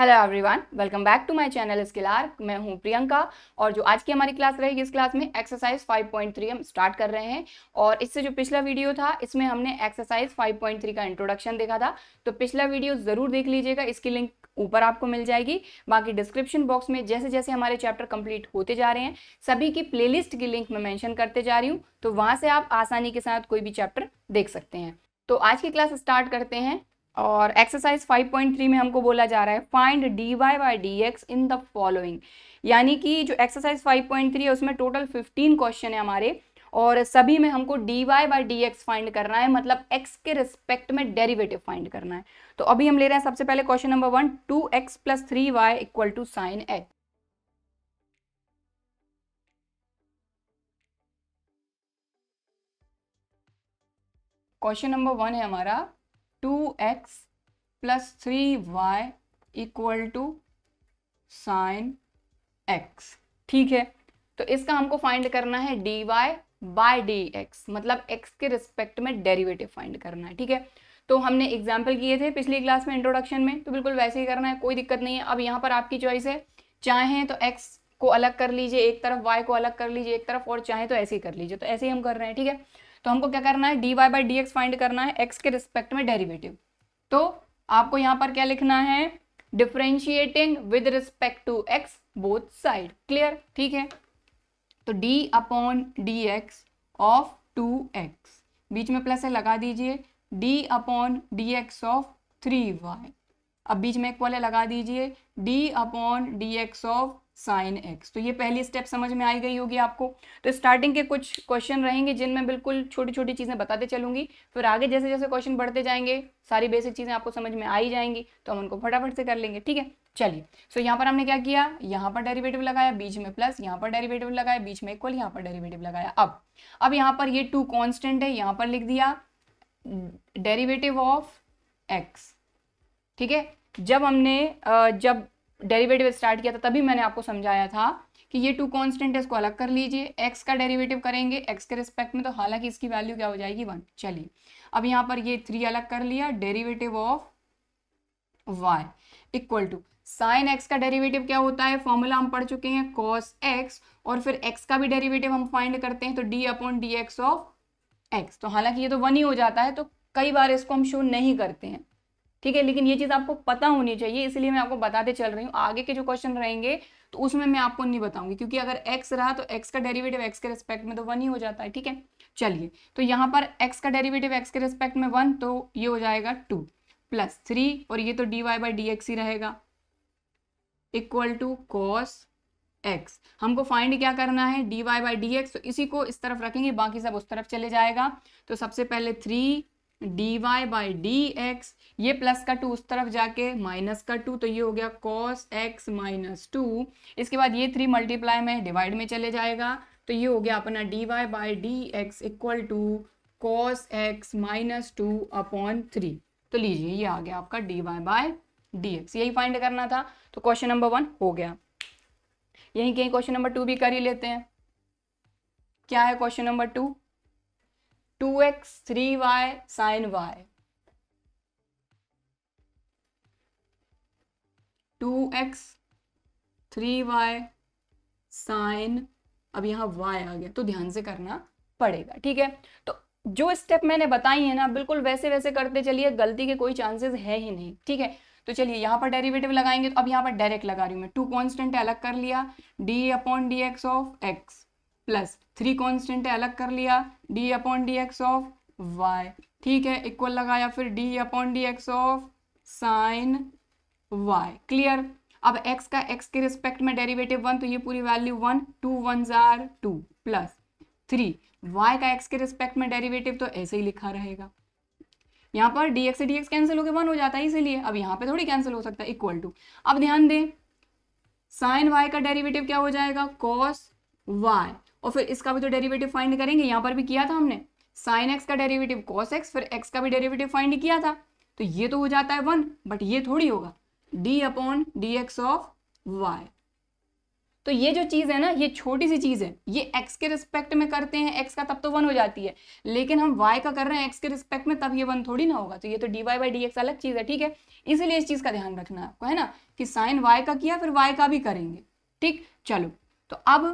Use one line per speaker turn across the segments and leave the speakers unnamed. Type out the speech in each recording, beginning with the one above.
hello everyone welcome back to my channel skill R मैं हूं प्रियंका और जो आज की हमारी क्लास रहेगी इस क्लास में एक्सरसाइज 5.3 हम स्टार्ट कर रहे हैं और इससे जो पिछला वीडियो था इसमें हमने एक्सरसाइज 5.3 का इंट्रोडक्शन देखा था तो पिछला वीडियो ज़रूर देख लीजिएगा इसकी लिंक ऊपर आपको मिल जाएगी बाकी डिस्क्रिप्शन बॉक्स में जैसे जैसे हमारे चैप्टर कंप्लीट होते जा रहे हैं सभी की प्लेलिस्ट की लिंक मैं मैंशन करते जा रही हूँ तो वहाँ से आप आसानी के साथ कोई भी चैप्टर देख सकते हैं तो आज की क्लास स्टार्ट करते हैं और एक्सरसाइज 5.3 में हमको बोला जा रहा है find D Y by D X in the following यानी कि जो एक्सरसाइज 5.3 है उसमें टोटल 15 क्वेश्चन है हमारे और सभी में हमको D Y by D x find करना है मतलब x के रिस्पेक्ट में डेरिवेटिव फाइंड करना है तो अभी हम ले रहे हैं सबसे पहले question number one two x plus three Y equal to sine X question number one है हमारा two x plus three Y equal to sine X ठीक है तो इसका हमको फाइंड करना है D Y by D x मतलब एक्स के रिस्पेक्ट में डेरिवेटिव फाइंड करना है ठीक है तो हमने एग्जाम्पल किए थे पिछली क्लास में इंट्रोडक्शन में तो बिल्कुल वैसे ही करना है कोई दिक्कत नहीं है अब यहाँ पर आपकी चॉइस है चाहे तो एक्स को अलग कर लीजिए एक तरफ वाई को अलग कर लीजिए एक तरफ और चाहे तो ऐसे ही कर लीजिए तो ऐसे ही हम कर रहे हैं ठीक है तो हमको क्या करना है D Y by D x find करना है एक्स के रिस्पेक्ट में डेरिवेटिव तो आपको यहाँ पर क्या लिखना है differentiating with respect to x both side clear ठीक है तो D upon D x of two X बीच में प्लस है लगा दीजिए D upon D x of three Y अब बीच में एक वाले लगा दीजिए D upon D x of sine X तो ये पहली स्टेप समझ में आई गई होगी आपको तो स्टार्टिंग के कुछ क्वेश्चन रहेंगे जिनमें बिल्कुल छोटी छोटी चीज़ें बताते चलूंगी फिर आगे जैसे जैसे क्वेश्चन बढ़ते जाएंगे सारी बेसिक चीज़ें आपको समझ में आई जाएंगी तो हम उनको फटाफट से कर लेंगे ठीक है चलिए सो यहाँ पर हमने क्या किया यहाँ पर डेरिवेटिव लगाया बीच में प्लस यहाँ पर डेरिवेटिव लगाया बीच में इक्वल यहाँ पर डेरिवेटिव लगाया अब अब यहाँ पर ये टू कॉन्स्टेंट है यहाँ पर लिख दिया डेरिवेटिव ऑफ एक्स ठीक है जब हमने जब डेरिवेटिव स्टार्ट किया था तभी मैंने आपको समझाया था कि ये टू कॉन्स्टेंट है इसको अलग कर लीजिए एक्स का डेरिवेटिव करेंगे एक्स के रिस्पेक्ट में तो हालांकि इसकी वैल्यू क्या हो जाएगी वन चलिए अब यहाँ पर ये थ्री अलग कर लिया derivative of Y equal to sine x का डेरिवेटिव क्या होता है फॉर्मूला हम पढ़ चुके हैं कॉस एक्स और फिर एक्स का भी डेरिवेटिव हम फाइंड करते हैं तो D upon D x of x तो हालांकि ये तो वन ही हो जाता है तो कई बार इसको हम शो नहीं करते हैं ठीक है लेकिन ये चीज़ आपको पता होनी चाहिए इसलिए मैं आपको बताते चल रही हूँ आगे के जो क्वेश्चन रहेंगे तो उसमें मैं आपको नहीं बताऊंगी क्योंकि अगर एक्स रहा तो एक्स का डेरिवेटिव एक्स के रिस्पेक्ट में तो वन ही हो जाता है ठीक है चलिए तो यहाँ पर एक्स का डेरिवेटिव एक्स के रिस्पेक्ट में वन तो ये हो जाएगा टू प्लस थ्री और ये तो D Y by D X ही रहेगा इक्वल टू कॉस एक्स हमको फाइंड क्या करना है D Y by D x तो इसी को इस तरफ रखेंगे बाकी सब उस तरफ चले जाएगा तो सबसे पहले three D Y by D x ये प्लस का टू उस तरफ जाके माइनस का टू तो ये हो गया कॉस एक्स माइनस टू इसके बाद ये थ्री मल्टीप्लाई में डिवाइड में चले जाएगा तो ये हो गया अपना D Y by D x equal to cos X minus two upon three तो लीजिए ये आ गया आपका D Y by D X यही फाइंड करना था तो क्वेश्चन नंबर वन हो गया यही कहीं क्वेश्चन नंबर टू भी कर ही लेते हैं क्या है question number two two X three Y sine Y two X three Y sine अब यहाँ वाई आ गया तो ध्यान से करना पड़ेगा ठीक है तो जो स्टेप मैंने बताई है ना बिल्कुल वैसे वैसे करते चलिए गलती के कोई चांसेस है ही नहीं ठीक है तो चलिए यहां पर डेरिवेटिव लगाएंगे तो अब यहाँ पर डायरेक्ट लगा रही हूँ मैं टू कॉन्स्टेंट अलग कर लिया D upon D x of x plus three constant है अलग कर लिया D upon D x of Y ठीक है इक्वल लगाया फिर D upon D x of sine Y clear अब x का x के रिस्पेक्ट में डेरिवेटिव वन तो ये पूरी वैल्यू वन टू वन जार टू प्लस थ्री वाई का x के रिस्पेक्ट में डेरिवेटिव तो ऐसे ही लिखा रहेगा यहाँ पर dx से dx कैंसिल होकर वन हो जाता है इसीलिए अब यहाँ पे थोड़ी कैंसिल हो सकता है इक्वल टू अब ध्यान दें साइन y का डेरिवेटिव क्या हो जाएगा कॉस y और फिर इसका भी तो डेरिवेटिव फाइंड करेंगे यहाँ पर भी किया था हमने साइन एक्स का डेरिवेटिव कॉस एक्स फिर एक्स का भी डेरिवेटिव फाइंड किया था तो ये तो हो जाता है वन बट ये थोड़ी होगा D upon D x of Y तो ये जो चीज़ है ना ये छोटी सी चीज़ है ये x के रिस्पेक्ट में करते हैं x का तब तो वन हो जाती है लेकिन हम y का कर रहे हैं x के रिस्पेक्ट में तब ये वन थोड़ी ना होगा तो ये तो dy वाई बाई अलग चीज़ है ठीक है इसीलिए इस चीज़ का ध्यान रखना है आपको है ना कि साइन y का किया फिर y का भी करेंगे ठीक चलो तो अब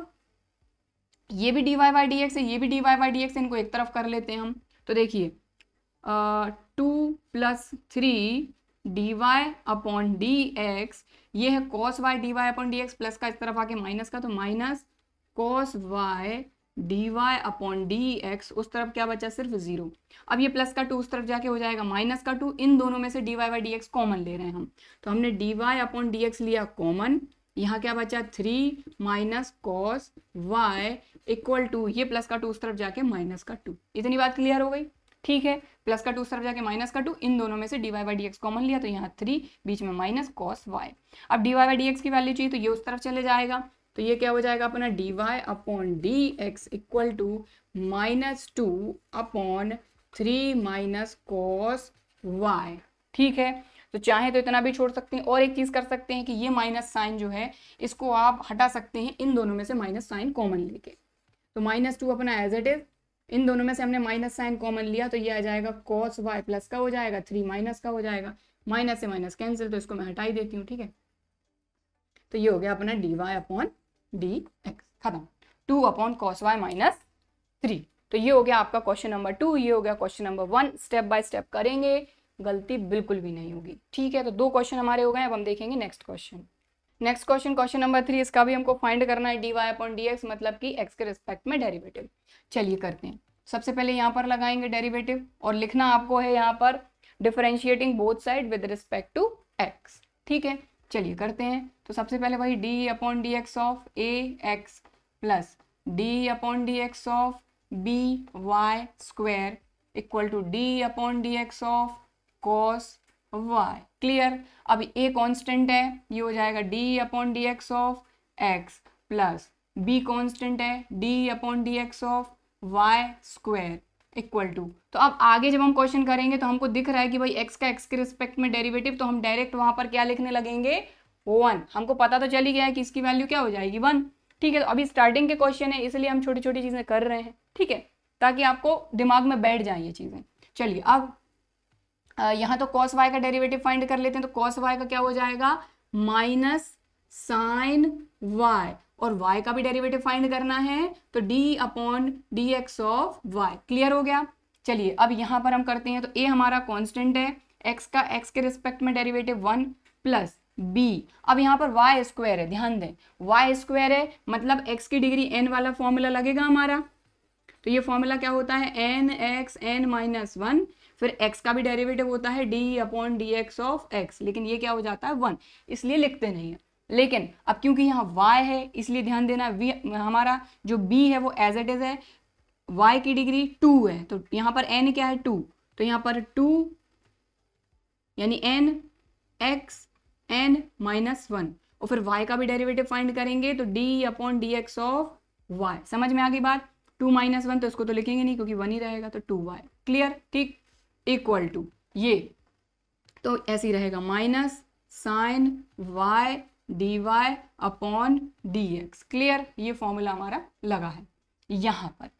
ये भी D Y Y D x है ये भी D Y Y D X इनको एक तरफ कर लेते हैं हम तो देखिए two plus three D Y upon D x ये है cos Y D Y upon D x plus का इस तरफ आके माइनस का तो minus cos Y D Y upon D X उस तरफ क्या बचा सिर्फ जीरो अब ये प्लस का टू उस तरफ जाके हो जाएगा माइनस का टू इन दोनों में से D Y Y D x common ले रहे हैं हम तो हमने D Y upon D X लिया कॉमन यहाँ क्या बचा three minus cos Y equal to ये प्लस का टू उस तरफ जाके माइनस का टू इतनी बात क्लियर हो गई ठीक है प्लस का टू तरफ जाके माइनस का टू इन दोनों में से D Y by D x common लिया तो यहाँ थ्री बीच में माइनस कॉस वाई अब D Y by D x की वैल्यू चाहिए तो ये उस तरफ चले जाएगा तो ये क्या हो जाएगा अपना D Y upon D x equal to minus two upon three minus cos Y ठीक है तो चाहे तो इतना भी छोड़ सकते हैं और एक चीज़ कर सकते हैं कि ये माइनस साइन जो है इसको आप हटा सकते हैं इन दोनों में से माइनस साइन कॉमन लेके तो माइनस टू अपना एज इट इज इन दोनों में से हमने माइनस साइन कॉमन लिया तो ये आ जाएगा कॉस वाई प्लस का हो जाएगा थ्री माइनस का हो जाएगा माइनस से माइनस कैंसिल तो इसको मैं हटाई देती हूँ ठीक है तो ये हो गया अपना D Y upon D x खत्म two upon cos y minus three तो ये हो गया आपका क्वेश्चन नंबर टू ये हो गया question number one step by step करेंगे गलती बिल्कुल भी नहीं होगी ठीक है तो दो क्वेश्चन हमारे हो गए अब हम देखेंगे next question next question question number three इसका भी हमको फाइंड करना है D Y upon D x मतलब कि एक्स के रिस्पेक्ट में डेरिवेटिव चलिए करते हैं सबसे पहले यहाँ पर लगाएंगे डेरिवेटिव और लिखना आपको है यहाँ पर differentiating both side with respect to x ठीक है चलिए करते हैं तो सबसे पहले वही d upon D x of a x plus d upon D x of b y square equal to d upon D x of cos y clear अब ए कांस्टेंट है ये हो जाएगा d upon D x of x plus b constant है d upon D x of y square equal to तो अब आगे जब हम क्वेश्चन करेंगे तो हमको दिख रहा है कि भाई एक्स का एक्स के रिस्पेक्ट में डेरिवेटिव तो हम डायरेक्ट वहां पर क्या लिखने लगेंगे वन हमको पता तो चली गया है कि इसकी वैल्यू क्या हो जाएगी वन ठीक है तो अभी स्टार्टिंग के क्वेश्चन है इसलिए हम छोटी छोटी चीज़ें कर रहे हैं ठीक है ताकि आपको दिमाग में बैठ जाए ये चीज़ें चलिए अब यहाँ तो कॉस वाई का डेरिवेटिव फाइंड कर लेते हैं तो कॉस वाई का क्या हो जाएगा माइनस साइन वाई और y का भी डेरिवेटिव फाइंड करना है तो d upon D x of y clear हो गया चलिए अब यहां पर हम करते हैं तो a हमारा कांस्टेंट है x का x के रिस्पेक्ट में डेरिवेटिव वन प्लस b अब यहाँ पर y स्क्वायर है ध्यान दें y स्क्वायर है मतलब x की डिग्री n वाला फॉर्मूला लगेगा हमारा तो ये फॉर्मूला क्या होता है n x n minus one फिर x का भी डेरिवेटिव होता है d upon D x of x लेकिन ये क्या हो जाता है वन इसलिए लिखते नहीं है लेकिन अब क्योंकि यहाँ y है इसलिए ध्यान देना v हमारा जो b है वो एज एट इज है y की डिग्री टू है तो यहाँ पर n क्या है टू तो यहाँ पर टू यानी n x n minus one और फिर y का भी डेरिवेटिव फाइंड करेंगे तो d upon D x of y समझ में आ गई बात टू माइनस वन तो इसको तो लिखेंगे नहीं क्योंकि वन ही रहेगा तो टू वाई क्लियर ठीक इक्वल टू ये तो ऐसे ही रहेगा minus sine y D Y upon D x clear ये फॉर्मूला हमारा लगा है यहां पर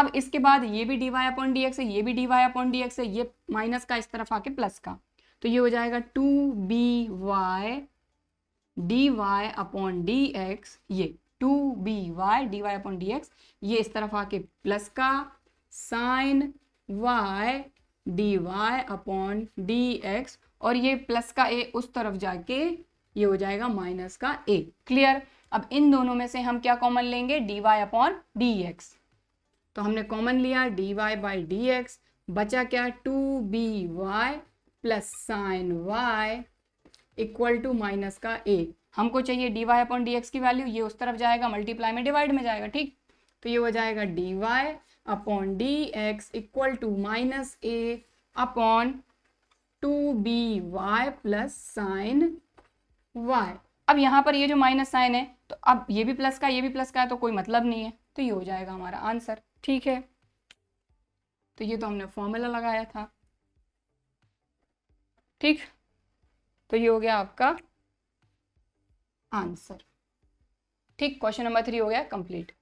अब इसके बाद ये भी D Y upon D x है ये भी D Y upon D x है ये माइनस का इस तरफ आके प्लस का तो ये हो जाएगा two b y D Y upon D x ये two b y D Y upon D x ये इस तरफ आके प्लस का sine y D Y upon D x और ये प्लस का ए उस तरफ जाके ये हो जाएगा माइनस का ए क्लियर अब इन दोनों में से हम क्या कॉमन लेंगे d Y upon D x तो हमने कॉमन लिया d Y by D x बचा क्या two b y plus sine y equal to minus का ए हमको चाहिए d Y upon D x की वैल्यू ये उस तरफ जाएगा मल्टीप्लाई में डिवाइड में जाएगा ठीक तो ये हो जाएगा d Y upon D x equal to minus a upon two b y plus sine y अब यहां पर ये जो माइनस साइन है तो अब ये भी प्लस का ये भी प्लस का है तो कोई मतलब नहीं है तो ये हो जाएगा हमारा आंसर ठीक है तो ये तो हमने फॉर्मूला लगाया था ठीक तो ये हो गया आपका आंसर ठीक क्वेश्चन नंबर थ्री हो गया कंप्लीट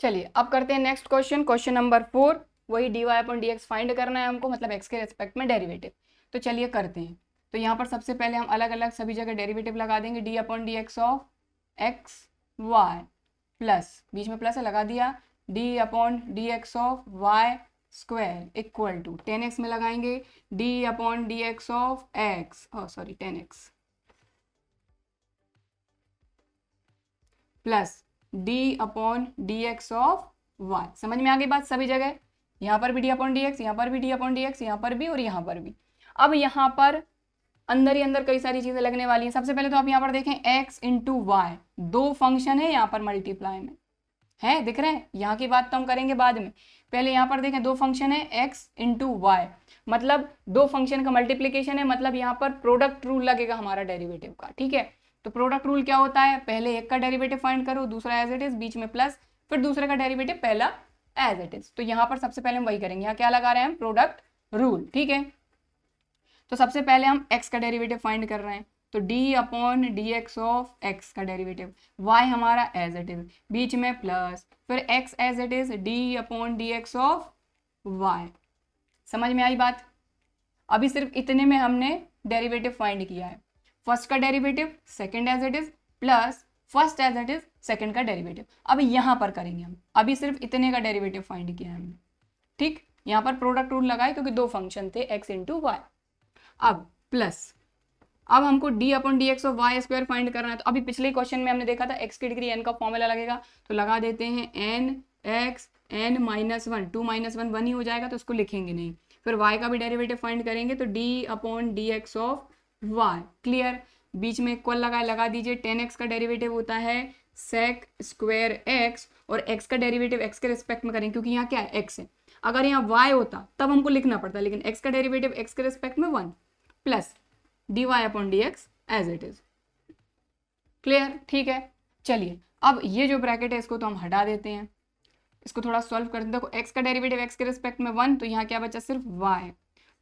चलिए अब करते हैं next question question number four वही d y upon d x find करना है हमको मतलब एक्स के रेस्पेक्ट में डेरिवेटिव तो चलिए करते हैं तो यहाँ पर सबसे पहले हम अलग अलग सभी जगह डेरिवेटिव लगा देंगे d upon D x of x y plus बीच में प्लस लगा दिया d upon D x of y square equal to ten x में लगाएंगे d upon D x of x sorry ten x plus d upon D x of y समझ में आ गई बात सभी जगह यहाँ पर भी डी अपॉन डी एक्स यहाँ पर भी डी अपॉन डी एक्स यहाँ पर भी और यहाँ पर भी अब यहाँ पर अंदर ही अंदर कई सारी चीज़ें लगने वाली हैं सबसे पहले तो आप यहाँ पर देखें एक्स इंटू वाई दो फंक्शन है यहाँ पर मल्टीप्लाई में है दिख रहे हैं यहाँ की बात तो हम करेंगे बाद में पहले यहाँ पर देखें दो फंक्शन है एक्स इंटू वाई मतलब दो फंक्शन का मल्टीप्लीकेशन है मतलब यहाँ पर प्रोडक्ट रूल लगेगा हमारा डेरिवेटिव का ठीक है तो प्रोडक्ट रूल क्या होता है पहले एक का डेरिवेटिव फाइंड करो दूसरा एज इट इज बीच में प्लस फिर दूसरे का डेरिवेटिव पहला एज इट इज तो यहां पर सबसे पहले हम वही करेंगे यहाँ क्या लगा रहे हैं प्रोडक्ट रूल ठीक है तो सबसे पहले हम एक्स का डेरिवेटिव फाइंड कर रहे हैं तो D upon D x of x का डेरिवेटिव वाई हमारा एज इट इज बीच में प्लस फिर x as it is d upon D x of y समझ में आई बात अभी सिर्फ इतने में हमने डेरिवेटिव फाइंड किया है फर्स्ट का derivative second as it is plus first as it is second का डेरिवेटिव अब यहां पर करेंगे हम अभी सिर्फ इतने का डेरिवेटिव फाइंड किया है हमने ठीक यहां पर प्रोडक्ट रूल लगाए क्योंकि दो फंक्शन थे एक्स इंटू वाई अब प्लस अब हमको d upon D x of y square find करना है तो अभी पिछले क्वेश्चन में हमने देखा था एक्स की डिग्री एन का फॉर्मूला लगेगा तो लगा देते हैं n x n minus one two minus one one ही हो जाएगा तो उसको लिखेंगे नहीं फिर वाई का भी डेरिवेटिव फाइंड करेंगे तो D upon D x of y clear बीच में इक्वल लगा लगा दीजिए टेन एक्स का डेरिवेटिव होता है सेक स्क्वेयर एक्स और एक्स का डेरिवेटिव एक्स के रिस्पेक्ट में करें क्योंकि यहाँ क्या है एक्स है अगर यहाँ वाई होता तब हमको लिखना पड़ता लेकिन एक्स का डेरिवेटिव एक्स के रिस्पेक्ट में one plus d Y upon D x as it is clear ठीक है चलिए अब ये जो ब्रैकेट है इसको तो हम हटा देते हैं इसको थोड़ा सॉल्व करते हैं देखो एक्स का डेरिवेटिव एक्स के रिस्पेक्ट में वन तो यहाँ क्या बचा सिर्फ y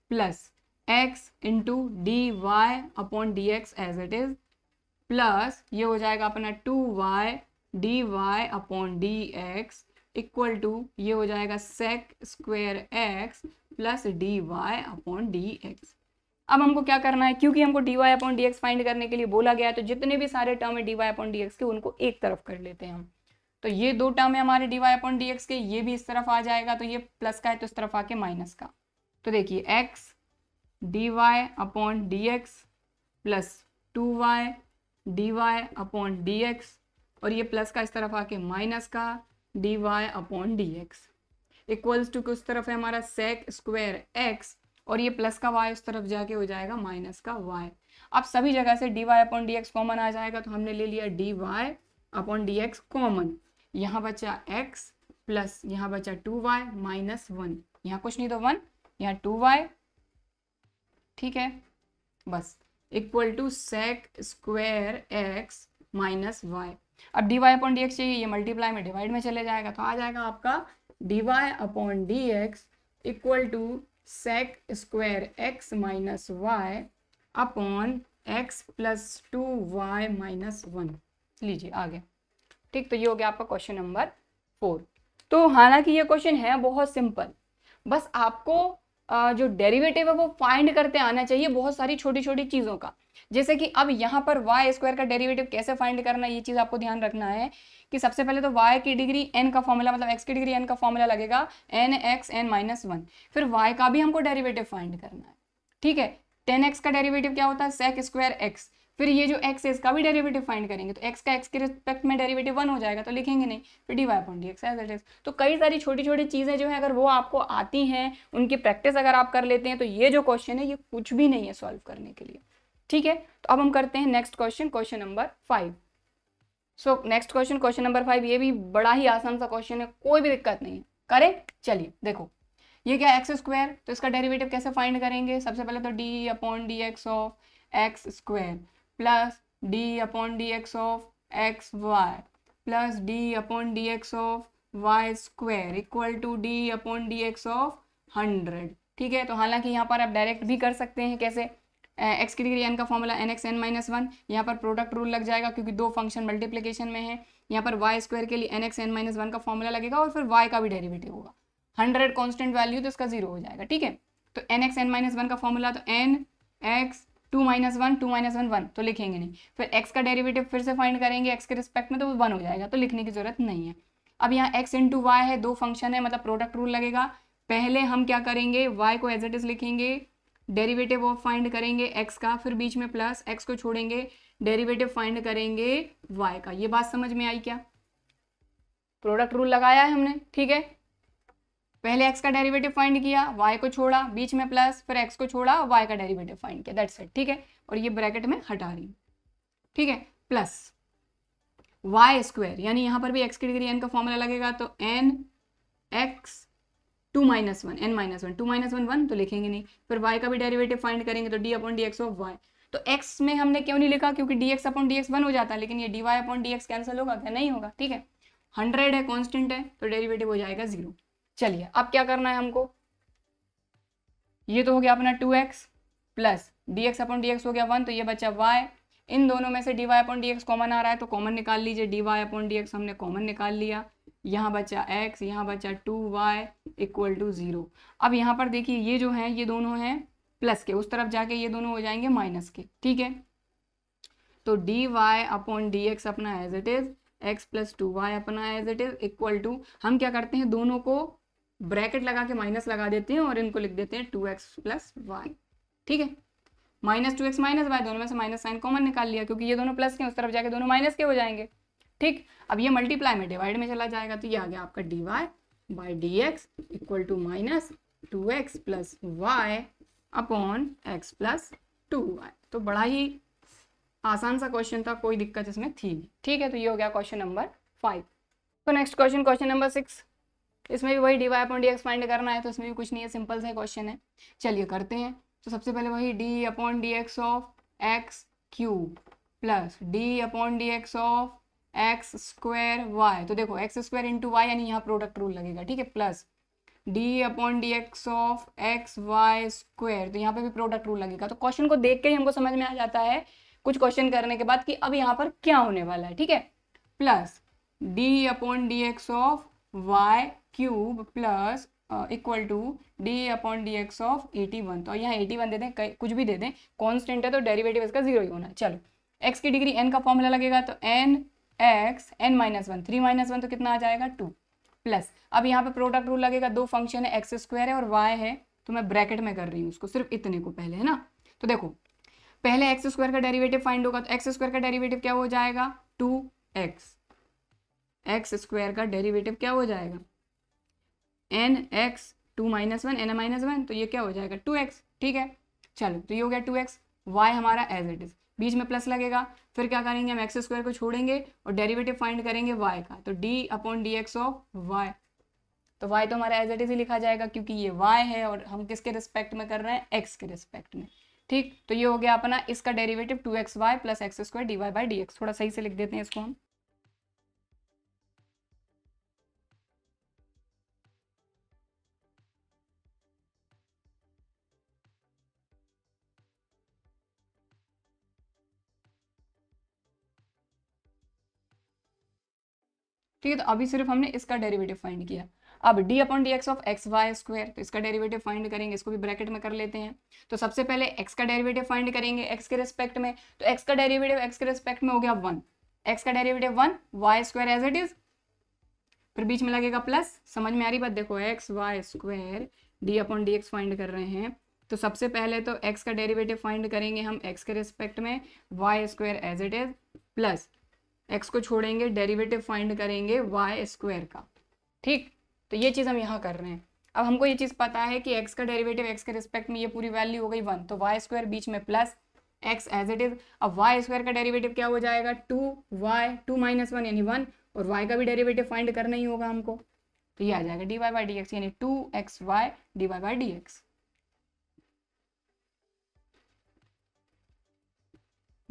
plus x into d Y upon D x as it is plus ये हो जाएगा अपना two y D Y upon D x equal to ये हो जाएगा sec square x plus d Y upon D x अब हमको क्या करना है क्योंकि हमको D Y upon D x find करने के लिए बोला गया है तो जितने भी सारे टर्म है D Y upon D x के उनको एक तरफ कर लेते हैं हम तो ये दो टर्म है हमारे d Y upon D x के ये भी इस तरफ आ जाएगा तो ये प्लस का है तो इस तरफ आके माइनस का तो देखिए x d Y upon D x plus two y D Y upon D x और ये प्लस का इस तरफ आके माइनस का d Y upon D x equals to किस तरफ है हमारा सेक स्क्वायर एक्स और ये प्लस का वाई उस तरफ जाके हो जाएगा माइनस का वाई अब सभी जगह से D Y upon D x common आ जाएगा तो हमने ले लिया d Y upon D x common यहाँ बचा एक्स प्लस यहाँ बचा टू वाई माइनस वन यहाँ कुछ नहीं तो वन यहाँ टू वाई ठीक है बस equal to sec square x minus y अब D Y upon D x चाहिए ये मल्टीप्लाई में डिवाइड में चले जाएगा तो आ जाएगा आपका D Y upon D x equal to sec square x minus y upon x plus two y minus one लीजिए आगे ठीक तो ये हो गया आपका क्वेश्चन नंबर फोर तो हालांकि ये क्वेश्चन है बहुत सिंपल बस आपको जो डेरिवेटिव है वो फाइंड करते आना चाहिए बहुत सारी छोटी छोटी चीज़ों का जैसे कि अब यहाँ पर वाई स्क्वायर का डेरिवेटिव कैसे फाइंड करना ये चीज़ आपको ध्यान रखना है कि सबसे पहले तो वाई की डिग्री एन का फॉर्मूला मतलब एक्स की डिग्री एन का फॉर्मूला लगेगा n x n minus one फिर वाई का भी हमको डेरिवेटिव फाइंड करना है ठीक है टेन एक्स का डेरिवेटिव क्या होता है सेक स्क्वायर एक्स फिर ये जो एक्स है इसका भी डेरिवेटिव फाइंड करेंगे तो एक्स का एक्स के रिस्पेक्ट में डेरिवेटिव वन हो जाएगा तो लिखेंगे नहीं फिर d Y upon D x as at x तो कई सारी छोटी छोटी चीज़ें जो है अगर वो आपको आती हैं उनकी प्रैक्टिस अगर आप कर लेते हैं तो ये जो क्वेश्चन है ये कुछ भी नहीं है सॉल्व करने के लिए ठीक है तो अब हम करते हैं next question question number five so next question question number five ये भी बड़ा ही आसान सा क्वेश्चन है कोई भी दिक्कत नहीं है करें चलिए देखो ये क्या एक्स स्क्वायर तो इसका डेरिवेटिव कैसे फाइंड करेंगे सबसे पहले तो D upon D x of x square plus d upon D x of x y plus d upon D x of y square equal to d upon D x of hundred ठीक है तो हालांकि यहाँ पर आप direct भी कर सकते हैं कैसे एक्स की डिग्री एन का formula n x n minus one यहाँ पर प्रोडक्ट रूल लग जाएगा क्योंकि दो फंक्शन मल्टीप्लिकेशन में है यहाँ पर वाई स्क्वायर के लिए n x n minus one का फॉर्मूला लगेगा और फिर वाई का भी डेरिवेटिव होगा हंड्रेड कॉन्स्टेंट वैल्यू तो इसका जीरो हो जाएगा ठीक है तो n x n minus one का फॉर्मूला तो n x two minus one two minus one one तो लिखेंगे नहीं फिर एक्स का डेरिवेटिव फिर से फाइंड करेंगे एक्स के रिस्पेक्ट में तो वो वन हो जाएगा तो लिखने की जरूरत नहीं है अब यहाँ एक्स इंटू वाई है दो फंक्शन है मतलब प्रोडक्ट रूल लगेगा पहले हम क्या करेंगे वाई को एज इट इज लिखेंगे डेरिवेटिव ऑफ फाइंड करेंगे एक्स का फिर बीच में प्लस एक्स को छोड़ेंगे डेरिवेटिव फाइंड करेंगे वाई का ये बात समझ में आई क्या प्रोडक्ट रूल लगाया है हमने ठीक है पहले एक्स का डेरिवेटिव फाइंड किया वाई को छोड़ा बीच में प्लस फिर एक्स को छोड़ा वाई का डेरिवेटिव फाइंड किया दैट्स इट ठीक है और ये ब्रैकेट में हटा रही ठीक है प्लस वाई स्क्वायर यानी यहां पर भी एक्स की डिग्री एन का फॉर्मूला लगेगा तो n x two minus one n minus one two minus one one तो लिखेंगे नहीं फिर वाई का भी डेरिवेटिव फाइंड करेंगे तो D upon D x of Y तो एक्स में हमने क्यों नहीं लिखा क्योंकि d x upon D x one हो जाता है लेकिन ये d Y upon D x cancel होगा क्या नहीं होगा ठीक है हंड्रेड है कॉन्स्टेंट है तो डेरिवेटिव हो जाएगा जीरो चलिए अब क्या करना है हमको ये तो हो गया अपना two x plus d x upon D x हो गया वन तो ये बचा वाई इन दोनों में से D Y upon D x common आ रहा है तो कॉमन निकाल लीजिए d Y upon D x हमने कॉमन निकाल लिया यहाँ बचा x यहाँ बचा two y equal to zero अब यहाँ पर देखिए ये जो है ये दोनों हैं प्लस के उस तरफ जाके ये दोनों हो जाएंगे माइनस के ठीक है तो D Y upon D x अपना as it is x plus two y अपना as it is equal to हम क्या करते हैं दोनों को ब्रैकेट लगा के माइनस लगा देते हैं और इनको लिख देते हैं टू एक्स प्लस वाई ठीक है minus two x minus y दोनों में से माइनस साइन कॉमन निकाल लिया क्योंकि ये दोनों प्लस के उस तरफ जाके दोनों माइनस के हो जाएंगे ठीक अब ये मल्टीप्लाई में डिवाइड में चला जाएगा तो ये आ गया आपका D Y by D x equal to minus two x plus y upon x plus two y तो बड़ा ही आसान सा क्वेश्चन था कोई दिक्कत इसमें थी नहीं ठीक है तो ये हो गया क्वेश्चन नंबर फाइव तो next question question number six इसमें भी वही d Y upon D x find करना है तो इसमें भी कुछ नहीं है सिंपल सा क्वेश्चन है चलिए करते हैं तो सबसे पहले वही d upon D x of x cube plus d upon D x of x square y तो देखो एक्स स्क्वायर इंटू वाई यानी यहाँ प्रोडक्ट रूल लगेगा ठीक है plus d upon D x of x y square तो यहाँ पे भी प्रोडक्ट रूल लगेगा तो क्वेश्चन को देख के ही हमको समझ में आ जाता है कुछ क्वेश्चन करने के बाद कि अब यहाँ पर क्या होने वाला है ठीक है plus d upon D x of y cube plus equal to d upon D x of eighty one तो यहाँ एटी वन दे दें कुछ भी दे दें कॉन्स्टेंट है तो डेरिवेटिव इसका जीरो ही होना चलो एक्स की डिग्री एन का फॉर्मूला लगेगा तो n x n minus one three minus one तो कितना आ जाएगा टू प्लस अब यहाँ पे प्रोडक्ट रूल लगेगा दो फंक्शन है एक्स स्क्वायर है और वाई है तो मैं ब्रैकेट में कर रही हूँ उसको सिर्फ इतने को पहले है ना तो देखो पहले एक्स स्क्वायर का डेरिवेटिव फाइंड होगा तो एक्स स्क्वायर का डेरिवेटिव क्या हो जाएगा टू एक्स एक्स स्क्वायर का डेरिवेटिव क्या हो जाएगा n x two minus one n minus one तो ये क्या हो जाएगा टू एक्स ठीक है चलो तो ये हो गया टू एक्स वाई हमारा एज इट इज़ बीच में प्लस लगेगा फिर क्या करेंगे हम एक्स स्क्वायर को छोड़ेंगे और डेरिवेटिव फाइंड करेंगे वाई का तो D upon D x of Y तो वाई तो हमारा एज इट इज ही लिखा जाएगा क्योंकि ये वाई है और हम किसके रिस्पेक्ट में कर रहे हैं एक्स के रिस्पेक्ट में ठीक तो ये हो गया अपना इसका derivative two x y plus x square d Y by D x थोड़ा सही से लिख देते हैं इसको हम ठीक है तो अभी सिर्फ हमने इसका डेरिवेटिव फाइंड किया अब d upon D x of x y square तो इसका डेरिवेटिव फाइंड करेंगे इसको भी ब्रैकेट में कर लेते हैं तो सबसे पहले एक्स का डेरिवेटिव फाइंड करेंगे एक्स के रिस्पेक्ट में तो एक्स का डेरिवेटिव एक्स के रिस्पेक्ट में हो गया वन एक्स का derivative one y square as it is फिर बीच में लगेगा प्लस समझ में आ रही बात देखो x y square d upon D x find कर रहे हैं तो सबसे पहले तो एक्स का डेरिवेटिव फाइंड करेंगे हम एक्स के रिस्पेक्ट में y square as it is plus x को छोड़ेंगे डेरिवेटिव फाइंड करेंगे वाई स्क्वायर का ठीक तो ये चीज़ हम यहाँ कर रहे हैं अब हमको ये चीज़ पता है कि एक्स का डेरिवेटिव एक्स के रिस्पेक्ट में ये पूरी वैल्यू हो गई वन तो वाई स्क्वायर बीच में plus x as it is अब वाई स्क्वायर का डेरिवेटिव क्या हो जाएगा two y two minus one यानी वन और वाई का भी डेरिवेटिव फाइंड करना ही होगा हमको तो ये आ जाएगा d Y by D x यानी two x y D Y by D x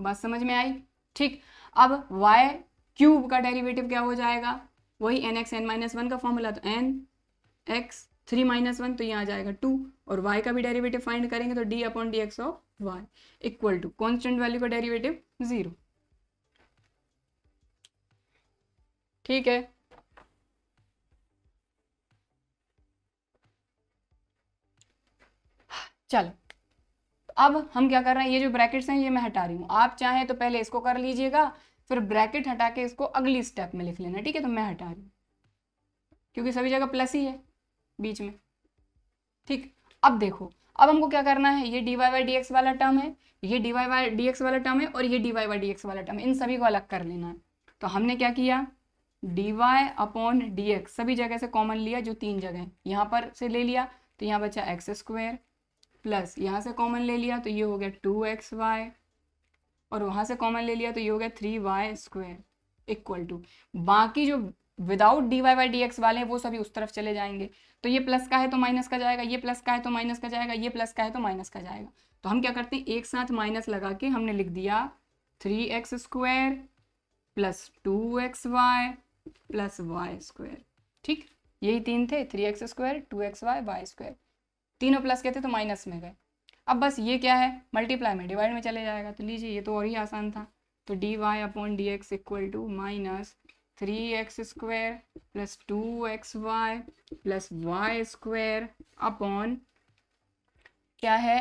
बात समझ में आई ठीक अब वाई क्यूब का डेरिवेटिव क्या हो जाएगा वही n x n minus one का फॉर्मूला तो n x three minus one तो यहाँ आ जाएगा टू और वाई का भी डेरिवेटिव फाइंड करेंगे तो D upon D x of Y equal to constant value का डेरिवेटिव जीरो ठीक है चलो अब हम क्या कर रहे हैं ये जो ब्रैकेट्स हैं ये मैं हटा रही हूँ आप चाहें तो पहले इसको कर लीजिएगा फिर ब्रैकेट हटा के इसको अगली स्टेप में लिख लेना ठीक है तो मैं हटा रही हूँ क्योंकि सभी जगह प्लस ही है बीच में ठीक अब देखो अब हमको क्या करना है ये d Y Y D x वाला टर्म है ये d Y Y D x वाला टर्म है और ये d Y Y D x वाला टर्म इन सभी को अलग कर लेना है तो हमने क्या किया d Y upon D x सभी जगह से कॉमन लिया जो तीन जगह यहाँ पर से ले लिया तो यहाँ बचा एक्स स्क्वायर प्लस यहाँ से कॉमन ले लिया तो ये हो गया टू एक्स वाई और वहाँ से कॉमन ले लिया तो ये हो गया three y square equal to बाकी जो without d Y Y D x वाले हैं वो सभी उस तरफ चले जाएंगे तो ये प्लस का है तो माइनस का जाएगा ये प्लस का है तो माइनस का जाएगा ये प्लस का है तो माइनस का जाएगा तो हम क्या करते हैं एक साथ माइनस लगा के हमने लिख दिया three x square plus two x y plus y square ठीक यही तीन थे three x square two x y y square तीनों प्लस के थे तो माइनस में गए अब बस ये क्या है मल्टीप्लाई में डिवाइड में चले जाएगा तो लीजिए ये तो और ही आसान था तो D Y upon D x equal to minus three x square plus two x y plus y square upon क्या है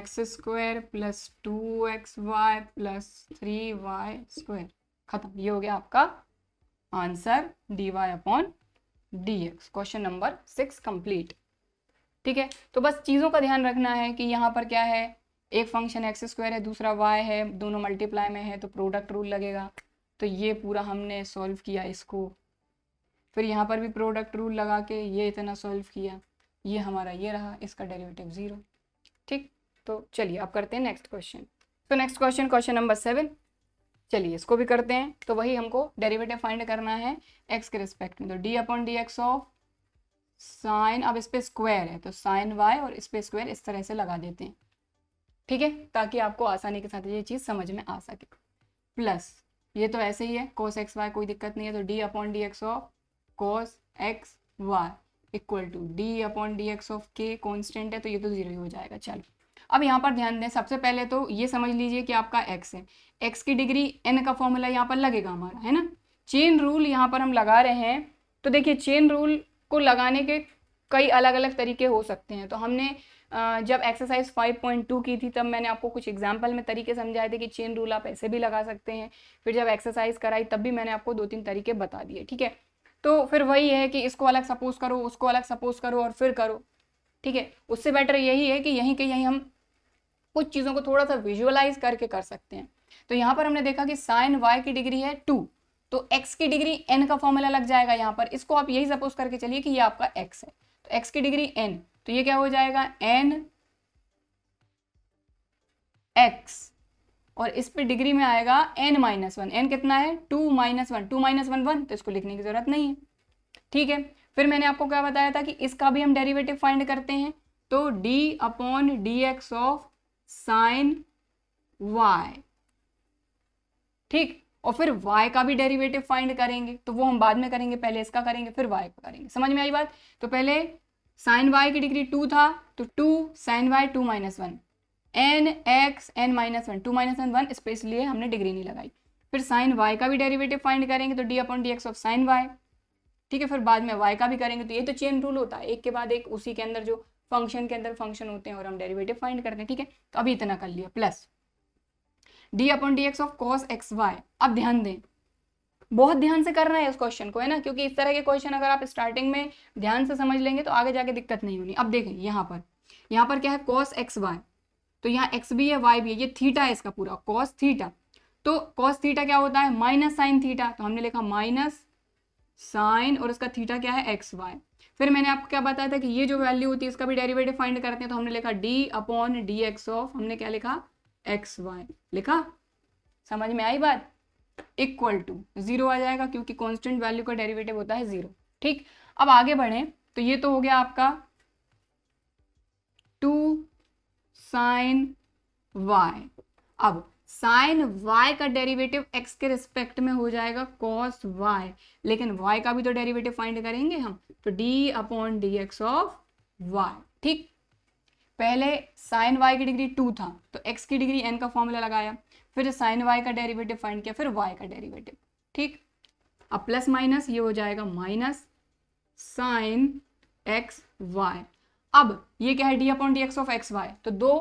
x square plus two x y plus three y square खत्म ये हो गया आपका answer d Y upon D x question number six complete ठीक है तो बस चीज़ों का ध्यान रखना है कि यहाँ पर क्या है एक फंक्शन एक्स स्क्वायर है दूसरा वाई है दोनों मल्टीप्लाई में है तो प्रोडक्ट रूल लगेगा तो ये पूरा हमने सॉल्व किया इसको फिर यहाँ पर भी प्रोडक्ट रूल लगा के ये इतना सॉल्व किया ये हमारा ये रहा इसका डेरिवेटिव ज़ीरो ठीक तो चलिए अब करते हैं नेक्स्ट क्वेश्चन तो next question question number seven चलिए इसको भी करते हैं तो वही हमको डेरिवेटिव फाइंड करना है एक्स के रिस्पेक्ट में तो D upon D x of sine अब इस पर स्क्वायर है तो साइन वाई और इस पर स्क्वायर इस तरह से लगा देते हैं ठीक है ताकि आपको आसानी के साथ ये चीज़ समझ में आ सके प्लस ये तो ऐसे ही है कोस एक्स वाई कोई दिक्कत नहीं है तो D upon D x of cos x y equal to d upon D x of के कॉन्स्टेंट है तो ये तो जीरो ही हो जाएगा चलो अब यहाँ पर ध्यान दें सबसे पहले तो ये समझ लीजिए कि आपका एक्स है एक्स की डिग्री एन का फॉर्मूला यहाँ पर लगेगा हमारा है ना चेन रूल यहाँ पर हम लगा रहे हैं तो देखिए चेन रूल को लगाने के कई अलग अलग तरीके हो सकते हैं तो हमने जब एक्सरसाइज 5.2 की थी तब मैंने आपको कुछ एग्जाम्पल में तरीके समझाए थे कि चेन रूल आप ऐसे भी लगा सकते हैं फिर जब एक्सरसाइज कराई तब भी मैंने आपको दो तीन तरीके बता दिए ठीक है तो फिर वही है कि इसको अलग सपोज करो उसको अलग सपोज करो और फिर करो ठीक है उससे बेटर यही है कि यहीं के यहीं हम कुछ चीज़ों को थोड़ा सा विजुअलाइज करके कर सकते हैं तो यहाँ पर हमने देखा कि साइन वाई की डिग्री है टू तो एक्स की डिग्री एन का फॉर्मूला लग जाएगा यहाँ पर इसको आप यही सपोज करके चलिए कि ये आपका एक्स है तो एक्स की डिग्री एन तो ये क्या हो जाएगा एन एक्स और इस पे डिग्री में आएगा एन माइनस वन एन कितना है two minus one two minus one one तो इसको लिखने की जरूरत नहीं है ठीक है फिर मैंने आपको क्या बताया था कि इसका भी हम डेरिवेटिव फाइंड करते हैं तो D upon D x of sine y ठीक और फिर y का भी डेरिवेटिव फाइंड करेंगे तो वो हम बाद में करेंगे पहले इसका करेंगे फिर y का करेंगे समझ में आई बात तो पहले साइन y की डिग्री टू था तो two sine y two minus one n x n minus one two minus one one space लिए हमने डिग्री नहीं लगाई फिर साइन y का भी डेरिवेटिव फाइंड करेंगे तो D upon D x of sine y ठीक है फिर बाद में y का भी करेंगे तो ये तो चेन रूल होता है एक के बाद एक उसी के अंदर जो फंक्शन के अंदर फंक्शन होते हैं और हम डेरिवेटिव फाइंड करते हैं ठीक है तो अभी इतना कर लिया plus d upon D x of cos x y अब ध्यान दें बहुत ध्यान से करना है इस क्वेश्चन को है ना क्योंकि इस तरह के क्वेश्चन अगर आप स्टार्टिंग में ध्यान से समझ लेंगे तो आगे जाके दिक्कत नहीं होनी अब देखें यहाँ पर यहाँ पर क्या है कॉस एक्स वाई तो यहाँ एक्स भी है वाई भी है ये थीटा है इसका पूरा कॉस थीटा तो कॉस थीटा क्या होता है माइनस साइन थीटा तो हमने लिखा माइनस साइन और इसका थीटा क्या है एक्स वाई फिर मैंने आपको क्या बताया था कि ये जो वैल्यू होती है इसका भी डेरिवेटिव फाइंड करते हैं तो हमने लिखा d upon D x of हमने क्या लिखा एक्स वाई लिखा समझ में आई बात इक्वल टू जीरो आ जाएगा क्योंकि कॉन्स्टेंट वैल्यू का डेरिवेटिव होता है जीरो ठीक अब आगे बढ़े तो ये तो हो गया आपका टू साइन वाई अब साइन वाई का डेरिवेटिव एक्स के रिस्पेक्ट में हो जाएगा कॉस वाई लेकिन वाई का भी तो डेरिवेटिव फाइंड करेंगे हम तो D upon D x of Y ठीक पहले साइन वाई की डिग्री टू था तो एक्स की डिग्री एन का फॉर्मूला लगाया फिर साइन वाई का डेरिवेटिव फाइंड किया फिर वाई का डेरिवेटिव ठीक अब प्लस माइनस ये हो जाएगा माइनस साइन एक्स वाई अब ये क्या है d upon D x of x y तो दो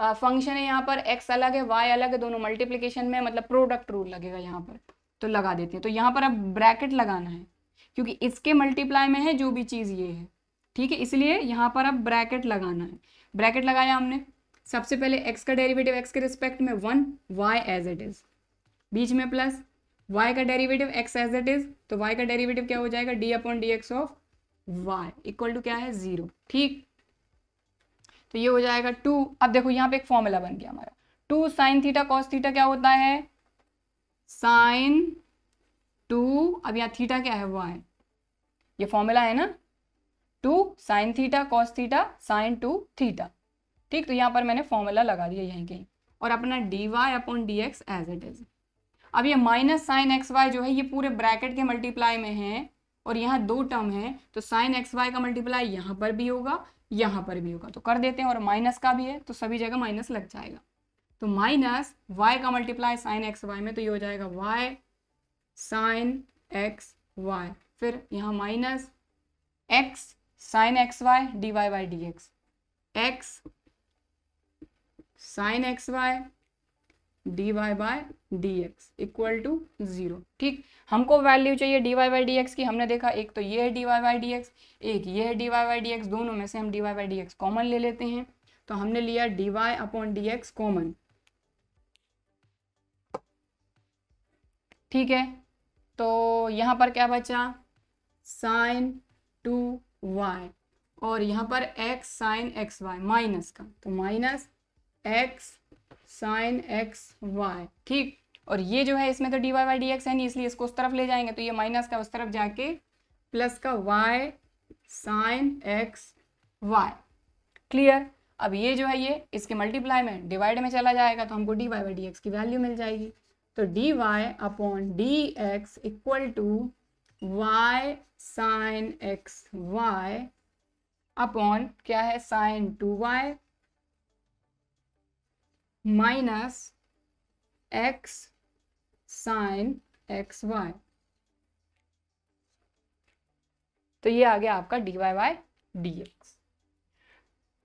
फंक्शन है यहाँ पर एक्स अलग है वाई अलग है दोनों मल्टीप्लीकेशन में मतलब प्रोडक्ट रूल लगेगा यहाँ पर तो लगा देते हैं तो यहाँ पर अब ब्रैकेट लगाना है क्योंकि इसके मल्टीप्लाई में है जो भी चीज़ ये है ठीक है इसलिए यहाँ पर अब ब्रैकेट लगाना है ब्रैकेट लगाया हमने सबसे पहले x का डेरिवेटिव x के रिस्पेक्ट में one y as it is बीच में प्लस y का derivative x as it is तो y का डेरिवेटिव क्या हो जाएगा d upon D x of y equal to क्या है जीरो ठीक तो ये हो जाएगा टू अब देखो यहाँ पे एक फॉर्मूला बन गया हमारा two sine theta cos theta क्या होता है साइन टू अब यहाँ थीटा क्या है वाई ये फॉर्मूला है ना two sine theta cos theta sine two theta ठीक तो यहाँ पर मैंने फॉर्मूला लगा दिया यहीं कहीं और अपना D Y upon D x as it is अब ये माइनस साइन एक्स वाई जो है ये पूरे ब्रैकेट के मल्टीप्लाई में है और यहाँ दो टर्म है तो साइन एक्स वाई का मल्टीप्लाई यहाँ पर भी होगा यहाँ पर भी होगा तो कर देते हैं और माइनस का भी है तो सभी जगह माइनस लग जाएगा तो माइनस वाई का मल्टीप्लाई साइन एक्स वाई में तो ये हो जाएगा वाई साइन एक्स वाई फिर यहाँ minus x sine x y D Y by D x x sine x y D Y by D x equal to zero ठीक हमको वैल्यू चाहिए d Y by D x की हमने देखा एक तो ये है D Y by D x एक ये है D Y by D x दोनों में से हम d Y by D x common ले लेते हैं तो हमने लिया d Y upon D x common ठीक है तो यहां पर क्या बचा साइन टू वाई और यहाँ पर x sine x y minus का तो minus x sine x y ठीक और ये जो है इसमें तो D Y Y D x है नहीं इसलिए इसको उस तरफ ले जाएंगे तो ये माइनस का उस तरफ जाके प्लस का y sine x y clear अब ये जो है ये इसके मल्टीप्लाई में डिवाइड में चला जाएगा तो हमको D Y Y D x की वैल्यू मिल जाएगी तो D Y upon D x equal to y sine x y upon क्या है sine two y minus x sine x y तो ये आ गया आपका D Y Y D x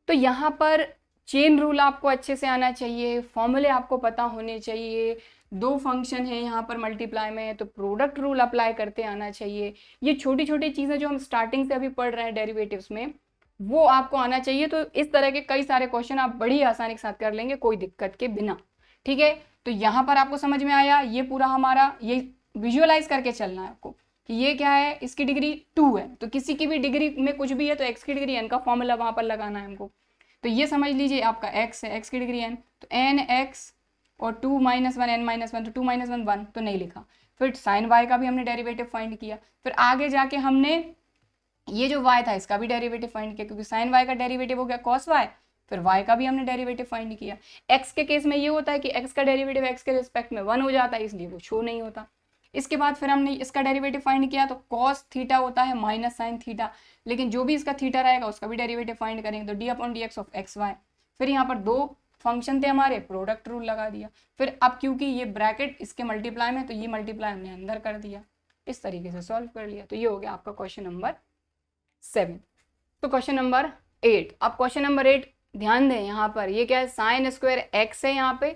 तो यहां पर चेन रूल आपको अच्छे से आना चाहिए फॉर्मूले आपको पता होने चाहिए दो फंक्शन है यहाँ पर मल्टीप्लाई में तो प्रोडक्ट रूल अप्लाई करते आना चाहिए ये छोटी छोटी चीज़ें जो हम स्टार्टिंग से अभी पढ़ रहे हैं डेरिवेटिव्स में वो आपको आना चाहिए तो इस तरह के कई सारे क्वेश्चन आप बड़ी आसानी के साथ कर लेंगे कोई दिक्कत के बिना ठीक है तो यहाँ पर आपको समझ में आया ये पूरा हमारा ये विजुअलाइज करके चलना है आपको कि ये क्या है इसकी डिग्री टू है तो किसी की भी डिग्री में कुछ भी है तो एक्स की डिग्री एन का फॉर्मूला वहाँ पर लगाना है हमको तो ये समझ लीजिए आपका एक्स है एक्स की डिग्री एन तो एन एक्स और two minus one n minus one तो टू माइनस वन वन तो नहीं लिखा फिर साइन वाई का भी हमने डेरिवेटिव फाइंड किया फिर आगे जाके हमने ये जो वाई था इसका भी डेरिवेटिव फाइंड किया क्योंकि साइन वाई का डेरिवेटिव हो गया कॉस वाई फिर y का भी हमने डेरिवेटिव फाइंड किया x के केस में ये होता है कि x का डेरिवेटिव x के रिस्पेक्ट में वन हो जाता है इसलिए वो शो नहीं होता इसके बाद फिर हमने इसका डेरिवेटिव फाइंड किया तो cos थीटा होता है माइनस साइन थीटा लेकिन जो भी इसका थीटा रहेगा उसका भी डेरिवेटिव फाइंड करेंगे तो D upon D x of x y फिर यहाँ पर दो फंक्शन थे हमारे प्रोडक्ट रूल लगा दिया फिर अब क्योंकि ये ब्रैकेट इसके मल्टीप्लाई में तो ये मल्टीप्लाई हमने अंदर कर दिया इस तरीके से सॉल्व कर लिया तो ये हो गया आपका क्वेश्चन नंबर सेवन तो क्वेश्चन नंबर एट अब क्वेश्चन नंबर एट ध्यान दें यहाँ पर ये क्या है साइन स्क्वायर एक्स है यहाँ पे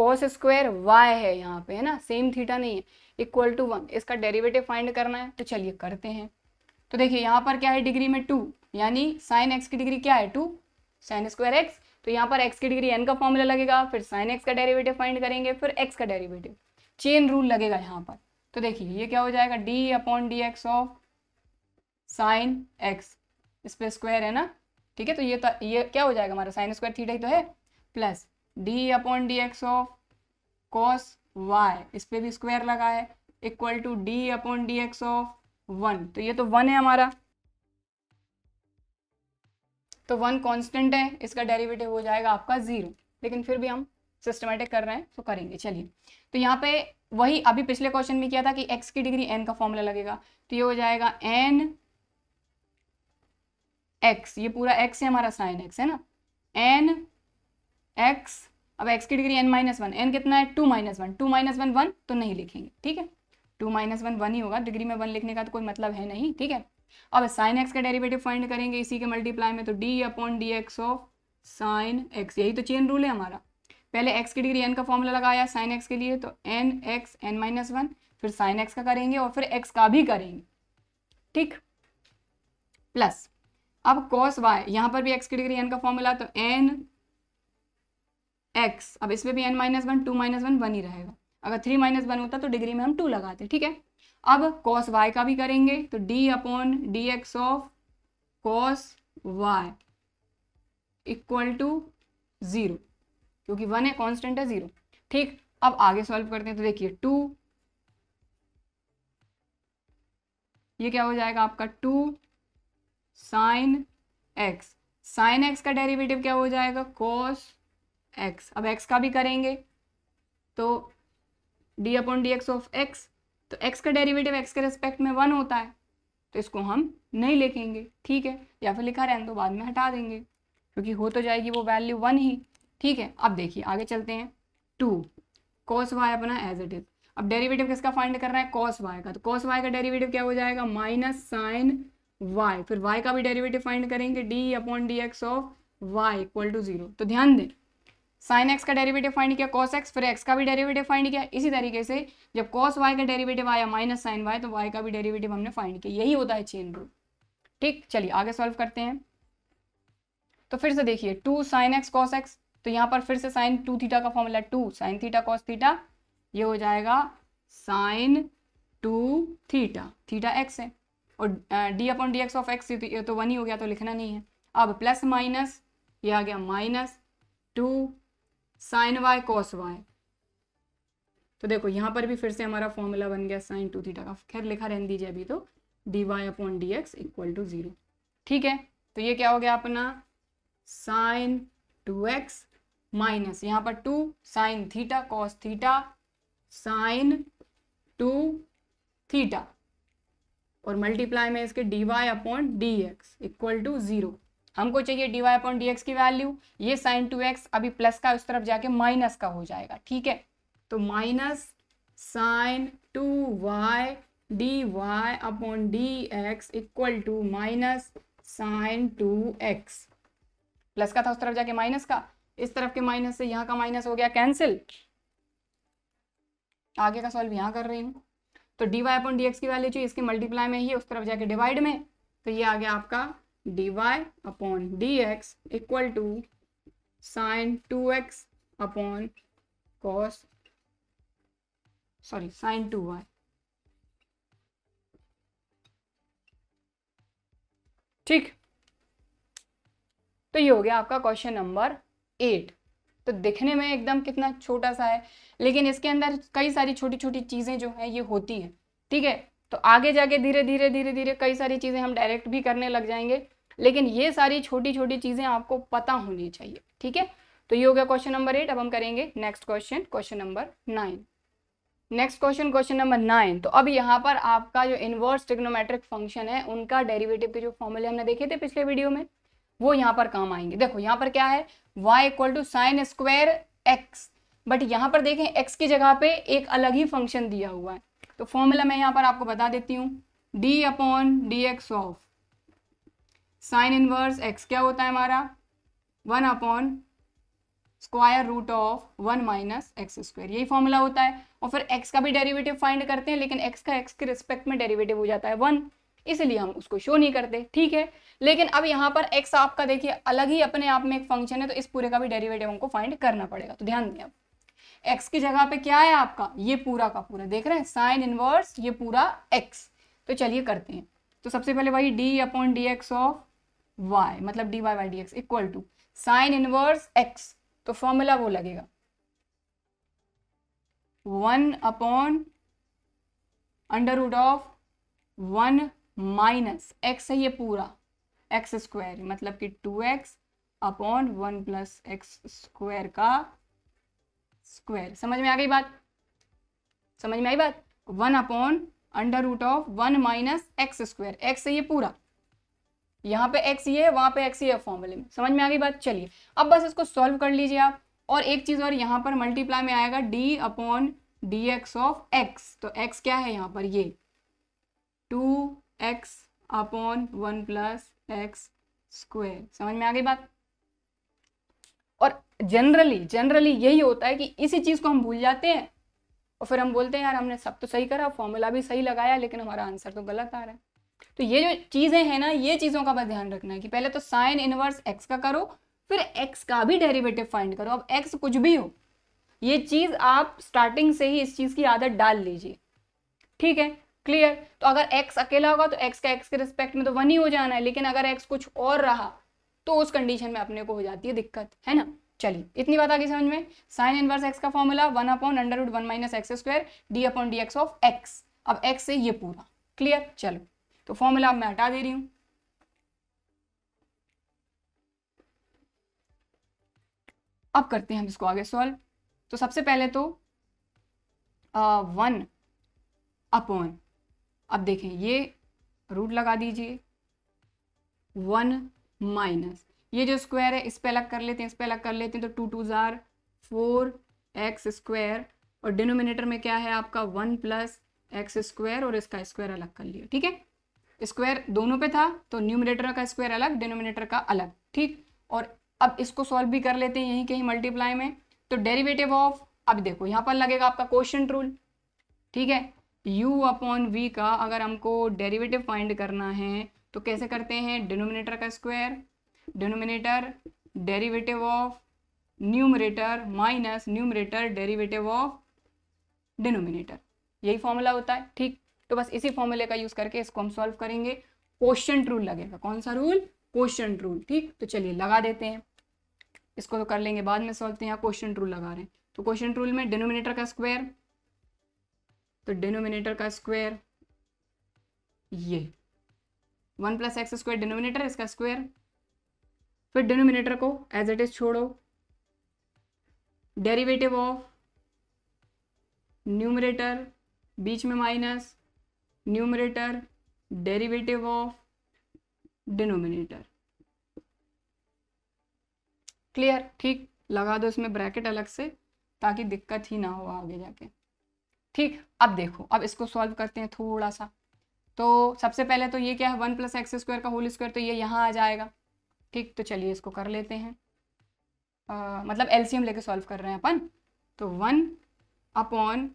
कॉस स्क्वायर वाई है यहाँ पे है ना सेम थीटा नहीं है इक्वल टू वन इसका डेरिवेटिव फाइंड करना है तो चलिए करते हैं तो देखिए यहाँ पर क्या है डिग्री में टू यानी साइन एक्स की डिग्री क्या है टू साइन स्क्वायर एक्स तो यहाँ पर एक्स की डिग्री एन का फॉर्मूला लगेगा फिर साइन एक्स का डेरिवेटिव फाइंड करेंगे फिर एक्स का डेरिवेटिव चेन रूल लगेगा यहाँ पर तो देखिए ये क्या हो जाएगा d upon D x of sine x इस पर स्क्वायर है ना ठीक है तो ये तो, ये क्या हो जाएगा हमारा साइन स्क्वायर थीटा ही तो है plus d upon D x of cos y इस पर भी स्क्वायर लगा है equal to d upon D x of one तो ये तो वन है हमारा तो वन कांस्टेंट है इसका डेरिवेटिव हो जाएगा आपका जीरो लेकिन फिर भी हम सिस्टमेटिक कर रहे हैं तो करेंगे चलिए तो यहाँ पे वही अभी पिछले क्वेश्चन में किया था कि एक्स की डिग्री एन का फॉर्मूला लगेगा तो ये हो जाएगा एन एक्स ये पूरा एक्स है हमारा साइन एक्स है ना एन एक्स अब एक्स की degree n minus one n कितना है two minus one two minus one one तो नहीं लिखेंगे ठीक है टू माइनस वन वन ही होगा डिग्री में वन लिखने का तो कोई मतलब है नहीं ठीक है अब साइन एक्स का डेरिवेटिव फाइंड करेंगे इसी के मल्टीप्लाई में तो D upon D x of sine x यही तो चेन रूल है हमारा पहले एक्स की डिग्री एन का फॉर्मूला लगाया साइन एक्स के लिए तो n x n minus one फिर साइन एक्स का करेंगे और फिर एक्स का भी करेंगे ठीक प्लस अब कॉस वाई यहां पर भी एक्स की डिग्री एन का फॉर्मूला तो एन एक्स अब इसमें भी n minus one two minus one one ही रहेगा अगर थ्री माइनस वन होता तो डिग्री में हम टू लगाते ठीक है अब कॉस वाई का भी करेंगे तो D upon D x of cos Y equal to zero क्योंकि वन है कांस्टेंट है ज़ीरो ठीक अब आगे सॉल्व करते हैं तो देखिए टू ये क्या हो जाएगा आपका two sine x sine x का डेरिवेटिव क्या हो जाएगा कॉस एक्स अब एक्स का भी करेंगे तो D upon D x of x तो एक्स का डेरिवेटिव एक्स के रिस्पेक्ट में वन होता है तो इसको हम नहीं लिखेंगे ठीक है या फिर लिखा रहे तो बाद में हटा देंगे क्योंकि हो तो जाएगी वो वैल्यू वन ही ठीक है अब देखिए आगे चलते हैं टू कॉस वाई अपना एज इट इज अब डेरिवेटिव किसका फाइंड कर रहा है कॉस वाई का तो कॉस वाई का डेरिवेटिव क्या हो जाएगा माइनस साइन वाई फिर वाई का भी डेरिवेटिव फाइंड करेंगे d upon D x of Y equal to zero तो ध्यान दें साइन एक्स का डेरिवेटिव फाइंड किया कॉस एक्स फिर एक्स का भी डेरिवेटिव फाइंड किया इसी तरीके से जब कॉस वाई का डेरिवेटिव आया माइनस साइन वाई तो वाई का भी डेरिवेटिव हमने फाइंड किया यही होता है चेन रूल ठीक चलिए आगे सॉल्व करते हैं तो फिर से देखिए two sine x cos x तो यहाँ पर फिर से साइन टू थीटा का formula two sine theta cos theta ये हो जाएगा sine two theta theta x है और d upon D x of x तो वन तो ही हो गया तो लिखना नहीं है अब प्लस माइनस ये आ गया minus two sine y cos y तो देखो यहां पर भी फिर से हमारा फॉर्मूला बन गया साइन टू थीटा का खैर लिखा रहने दीजिए अभी तो D Y upon D x equal to zero ठीक है तो ये क्या हो गया अपना साइन टू एक्स माइनस यहां पर two sine theta cos theta sine two theta और मल्टीप्लाई में इसके d Y upon D x equal to zero हमको चाहिए d Y upon D x की वैल्यू ये साइन टू एक्स अभी प्लस का उस तरफ जाके माइनस का हो जाएगा ठीक है तो minus sine two y D Y upon D x equal to minus sine two x plus का था उस तरफ जाके माइनस का इस तरफ के माइनस से यहाँ का माइनस हो गया कैंसिल आगे का सॉल्व यहाँ कर रही हूँ तो D Y upon D x की वैल्यू चाहिए इसके मल्टीप्लाई में ही उस तरफ जाके डिवाइड में तो ये आ गया आपका D Y upon D x equal to sine two x upon cos sorry sine two y ठीक तो ये हो गया आपका क्वेश्चन नंबर एट तो दिखने में एकदम कितना छोटा सा है लेकिन इसके अंदर कई सारी छोटी छोटी चीज़ें जो है ये होती है ठीक है तो आगे जाके धीरे धीरे धीरे धीरे कई सारी चीज़ें हम डायरेक्ट भी करने लग जाएंगे लेकिन ये सारी छोटी छोटी चीज़ें आपको पता होनी चाहिए ठीक है तो ये हो गया क्वेश्चन नंबर एट अब हम करेंगे next question question number nine next question question number nine तो अब यहाँ पर आपका जो इन्वर्स ट्रिग्नोमेट्रिक फंक्शन है उनका डेरिवेटिव के जो फॉर्मूले हमने देखे थे पिछले वीडियो में वो यहाँ पर काम आएंगे देखो यहाँ पर क्या है y equal to sine square x but यहाँ पर देखें एक्स की जगह पे एक अलग ही फंक्शन दिया हुआ है तो फॉर्मूला मैं यहाँ पर आपको बता देती हूँ d upon D x of sine inverse x क्या होता है हमारा one upon square root of one minus x square यही फॉर्मूला होता है और फिर एक्स का भी डेरिवेटिव फाइंड करते हैं लेकिन एक्स का एक्स के रिस्पेक्ट में डेरिवेटिव हो जाता है वन इसलिए हम उसको शो नहीं करते ठीक है लेकिन अब यहाँ पर एक्स आपका देखिए अलग ही अपने आप में एक फंक्शन है तो इस पूरे का भी डेरिवेटिव हमको फाइंड करना पड़ेगा तो ध्यान दें अब एक्स की जगह पे क्या है आपका ये पूरा का पूरा देख रहे हैं साइन इनवर्स ये पूरा एक्स तो चलिए करते हैं तो सबसे पहले वही d upon D x of y मतलब d Y by D x equal to sine inverse x तो फॉर्मूला वो लगेगा one upon under root of one minus x है ये पूरा एक्स स्क्वायर मतलब कि two x upon one plus x square का स्क्वायर समझ में आ गई बात समझ में आई बात one upon under root of one minus x square x है ये पूरा यहाँ पे एक्स ये वहां पे एक्स ये फॉर्मूले में समझ में आ गई बात चलिए अब बस इसको सॉल्व कर लीजिए आप और एक चीज़ और यहाँ पर मल्टीप्लाई में आएगा d upon D x of x तो एक्स क्या है यहाँ पर ये two x upon one plus x square समझ में आ गई बात और जनरली जनरली यही होता है कि इसी चीज़ को हम भूल जाते हैं और फिर हम बोलते हैं यार हमने सब तो सही करा फॉर्मूला भी सही लगाया लेकिन हमारा आंसर तो गलत आ रहा है तो ये जो चीज़ें हैं ना ये चीज़ों का बस ध्यान रखना है कि पहले तो साइन इनवर्स एक्स का करो फिर एक्स का भी डेरिवेटिव फाइंड करो अब एक्स कुछ भी हो ये चीज़ आप स्टार्टिंग से ही इस चीज़ की आदत डाल लीजिए ठीक है क्लियर तो अगर एक्स अकेला होगा तो एक्स का एक्स के रिस्पेक्ट में तो वन ही हो जाना है लेकिन अगर एक्स कुछ और रहा तो उस कंडीशन में अपने को हो जाती है दिक्कत है ना चलिए इतनी बात आगे समझ में साइन इनवर्स एक्स का formula one upon under root one minus x square d upon D x of x अब एक्स से ये पूरा क्लियर चलो तो फॉर्मूला मैं हटा दे रही हूं अब करते हैं हम इसको आगे सॉल्व तो सबसे पहले तो वन अपॉन अब देखें ये रूट लगा दीजिए वन माइनस ये जो स्क्वायर है इस पे अलग कर लेते हैं इस पे अलग कर लेते हैं तो टू टू ज़ार फोर एक्स स्क्वायर और डिनोमिनेटर में क्या है आपका वन प्लस एक्स स्क्वायर और इसका स्क्वायर अलग कर लिया ठीक है स्क्वायर दोनों पे था तो न्यूमिनेटर का स्क्वायर अलग डिनोमिनेटर का अलग ठीक और अब इसको सॉल्व भी कर लेते हैं यहीं कहीं मल्टीप्लाई में तो डेरिवेटिव ऑफ अब देखो यहाँ पर लगेगा आपका क्वेश्चन रूल ठीक है u अपॉन v का अगर हमको डेरिवेटिव फाइंड करना है तो कैसे करते हैं डिनोमिनेटर का square denominator derivative of numerator minus numerator derivative of denominator यही फॉर्मूला होता है ठीक तो बस इसी फॉर्मूले का यूज करके इसको हम सॉल्व करेंगे क्वेश्चन रूल लगेगा कौन सा रूल क्वेश्चन रूल ठीक तो चलिए लगा देते हैं इसको तो कर लेंगे बाद में सॉल्व यहाँ क्वेश्चन रूल लगा रहे हैं तो क्वेश्चन रूल में डिनोमिनेटर का स्क्वायर तो डिनोमिनेटर का स्क्वायर ये one plus x square denominator इसका स्क्वायर फिर डिनोमिनेटर को एज इट इज छोड़ो डेरिवेटिव ऑफ न्यूमरेटर बीच में minus numerator derivative of denominator clear ठीक लगा दो इसमें ब्रैकेट अलग से ताकि दिक्कत ही ना हो आगे जाके ठीक अब देखो अब इसको सॉल्व करते हैं थोड़ा सा तो सबसे पहले तो ये क्या है वन प्लस एक्स स्क्वायर का होल स्क्वायर तो ये यहाँ आ जाएगा ठीक तो चलिए इसको कर लेते हैं आ, मतलब एलसीएम लेके सॉल्व कर रहे हैं अपन तो one upon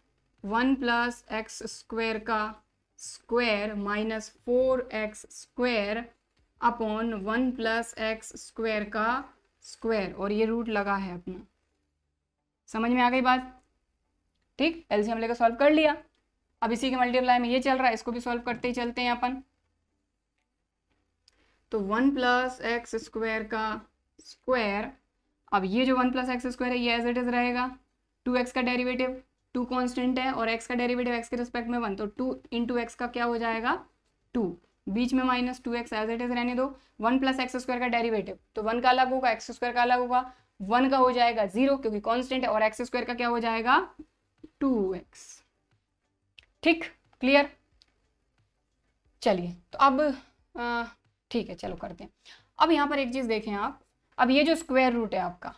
one plus x square का square minus four x square upon one plus x square का स्क्वायर और ये रूट लगा है अपना समझ में आ गई बात ठीक एलसीएम लेकर सॉल्व कर लिया अब इसी के मल्टीप्लाई में ये चल रहा है इसको भी सॉल्व करते ही चलते हैं अपन तो वन प्लस एक्स स्क्वायर का स्क्वायर अब ये जो वन प्लस एक्स स्क्वायर है ये एज इट इज़ रहेगा टू एक्स का डेरिवेटिव टू कॉन्स्टेंट है और एक्स का डेरिवेटिव एक्स के रिस्पेक्ट में वन तो टू इंटू एक्स का क्या हो जाएगा टू बीच में minus two x as it is रहने दो वन प्लस एक्स स्क्वायर का डेरिवेटिव तो वन का अलग होगा एक्स स्क्वायर का अलग होगा वन का हो जाएगा जीरो क्योंकि कांस्टेंट है और एक्स स्क्वायर का क्या हो जाएगा टू एक्स ठीक क्लियर चलिए तो अब ठीक है चलो करते हैं अब यहां पर एक चीज़ देखें आप अब ये जो स्क्वायर रूट है आपका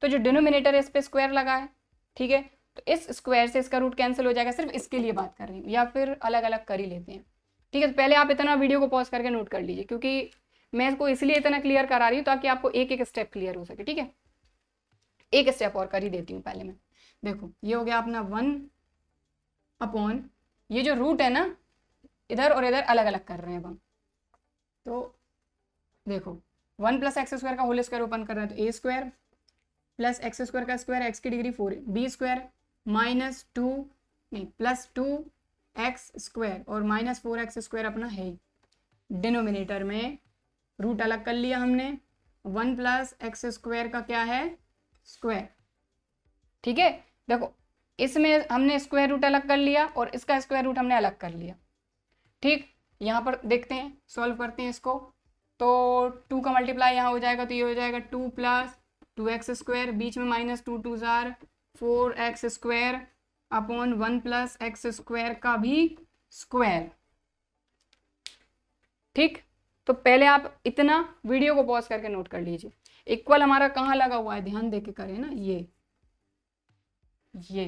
तो जो डिनोमिनेटर है इस पर स्क्वायर लगा है ठीक है तो इस स्क्वायर से इसका रूट कैंसिल हो जाएगा सिर्फ इसके लिए बात कर रही हूँ या फिर अलग अलग कर ही लेते हैं ठीक है तो पहले आप इतना वीडियो को पॉज करके नोट कर लीजिए क्योंकि मैं इसको इसलिए इतना क्लियर करा रही हूँ ताकि आपको एक एक स्टेप क्लियर हो सके ठीक है एक स्टेप और कर ही देती हूँ पहले मैं देखो ये हो गया अपना वन अपॉन ये जो रूट है ना इधर और इधर अलग अलग कर रहे हैं अब हम तो देखो वन प्लस एक्स स्क्वायर का होल स्क्वायर ओपन कर रहे हैं तो a square plus x square का स्क्वायर एक्स की degree four b square minus two नहीं प्लस टू एक्स स्क्वायर और माइनस फोर एक्स स्क्वायर अपना है ही डिनोमिनेटर में रूट अलग कर लिया हमने वन प्लस एक्स स्क्वायर का क्या है स्क्वायर ठीक है देखो इसमें हमने स्क्वायर रूट अलग कर लिया और इसका स्क्वायर रूट हमने अलग कर लिया ठीक यहाँ पर देखते हैं सॉल्व करते हैं इसको तो टू का मल्टीप्लाई यहाँ हो जाएगा तो ये हो जाएगा two plus two x square बीच में माइनस टू टू ज़ार four x square upon one plus x square का भी स्क्वायर ठीक तो पहले आप इतना वीडियो को पॉज करके नोट कर लीजिए इक्वल हमारा कहाँ लगा हुआ है ध्यान दे के करें ना ये ये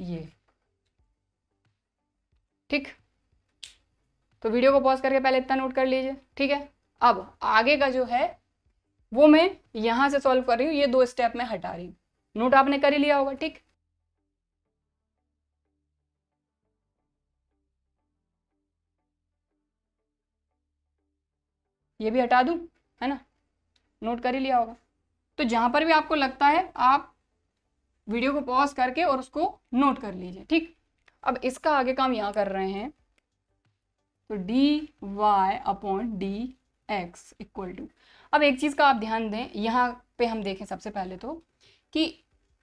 ये ठीक तो वीडियो को पॉज करके पहले इतना नोट कर लीजिए ठीक है अब आगे का जो है वो मैं यहां से सॉल्व कर रही हूँ ये दो स्टेप में हटा रही हूँ नोट आपने कर ही लिया होगा ठीक ये भी हटा दू है ना नोट कर ही लिया होगा तो जहां पर भी आपको लगता है आप वीडियो को पॉज करके और उसको नोट कर लीजिए ठीक अब इसका आगे काम यहां कर रहे हैं तो D Y upon D x equal to अब एक चीज़ का आप ध्यान दें यहां पे हम देखें सबसे पहले तो कि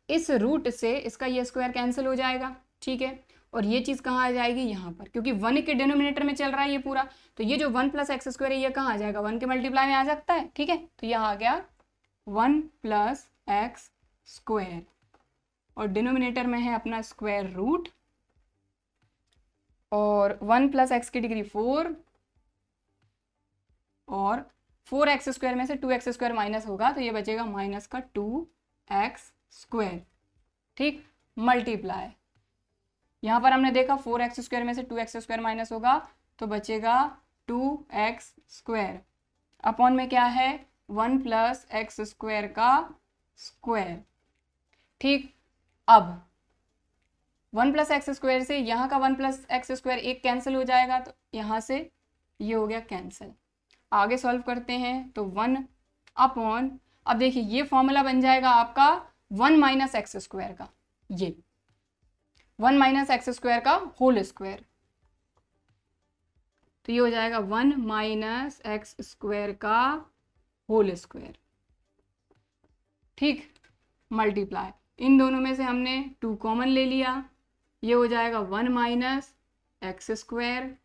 इस रूट से इसका ये स्क्वायर कैंसिल हो जाएगा ठीक है और ये चीज़ कहाँ आ जाएगी यहाँ पर क्योंकि वन के डिनोमिनेटर में चल रहा है ये पूरा तो ये जो वन प्लस एक्स स्क्वायर है ये कहाँ आ जाएगा वन के मल्टीप्लाई में आ सकता है ठीक है तो यह आ गया वन प्लस एक्स स्क्वायर और डिनोमिनेटर में है अपना स्क्वायर रूट और वन प्लस एक्स की डिग्री फोर और फोर एक्स स्क्वायर में से टू एक्स स्क्वायर माइनस होगा तो ये बचेगा माइनस का टू एक्स स्क्वेयर ठीक मल्टीप्लाई यहां पर हमने देखा फोर एक्स स्क्वायर में से टू एक्स स्क्वायर माइनस होगा तो बचेगा टू एक्स स्क्वायर अपॉन में क्या है वन प्लस एक्स स्क्वायर का स्क्वायर ठीक अब वन प्लस एक्स स्क्वायर से यहां का वन प्लस एक्स स्क्वायर एक कैंसिल हो जाएगा तो यहां से ये यह हो गया कैंसिल आगे सॉल्व करते हैं तो वन अपॉन अब देखिए ये फॉर्मूला बन जाएगा आपका वन माइनस एक्स स्क्वायर का ये वन माइनस एक्स स्क्वायर का होल स्क्वायर तो ये हो जाएगा वन माइनस एक्स स्क्वायर का होल स्क्वायर ठीक मल्टीप्लाई इन दोनों में से हमने टू कॉमन ले लिया ये हो जाएगा one minus x square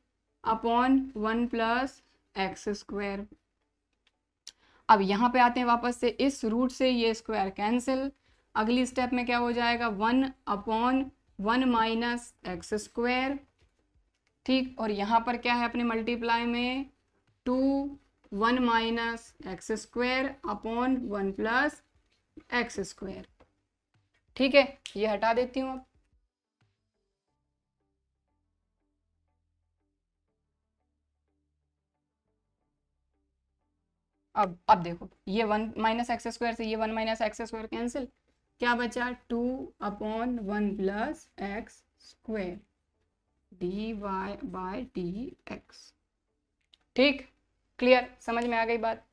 upon one plus x square अब यहाँ पे आते हैं वापस से इस रूट से ये स्क्वायर कैंसिल अगली स्टेप में क्या हो जाएगा one upon one minus x square ठीक और यहाँ पर क्या है अपने मल्टीप्लाई में two one minus x square upon one plus x square ठीक है ये हटा देती हूँ अब अब अब देखो ये वन माइनस एक्स स्क्वायर से ये one minus x square cancel क्या बचा two upon one plus x square d Y by D x ठीक क्लियर समझ में आ गई बात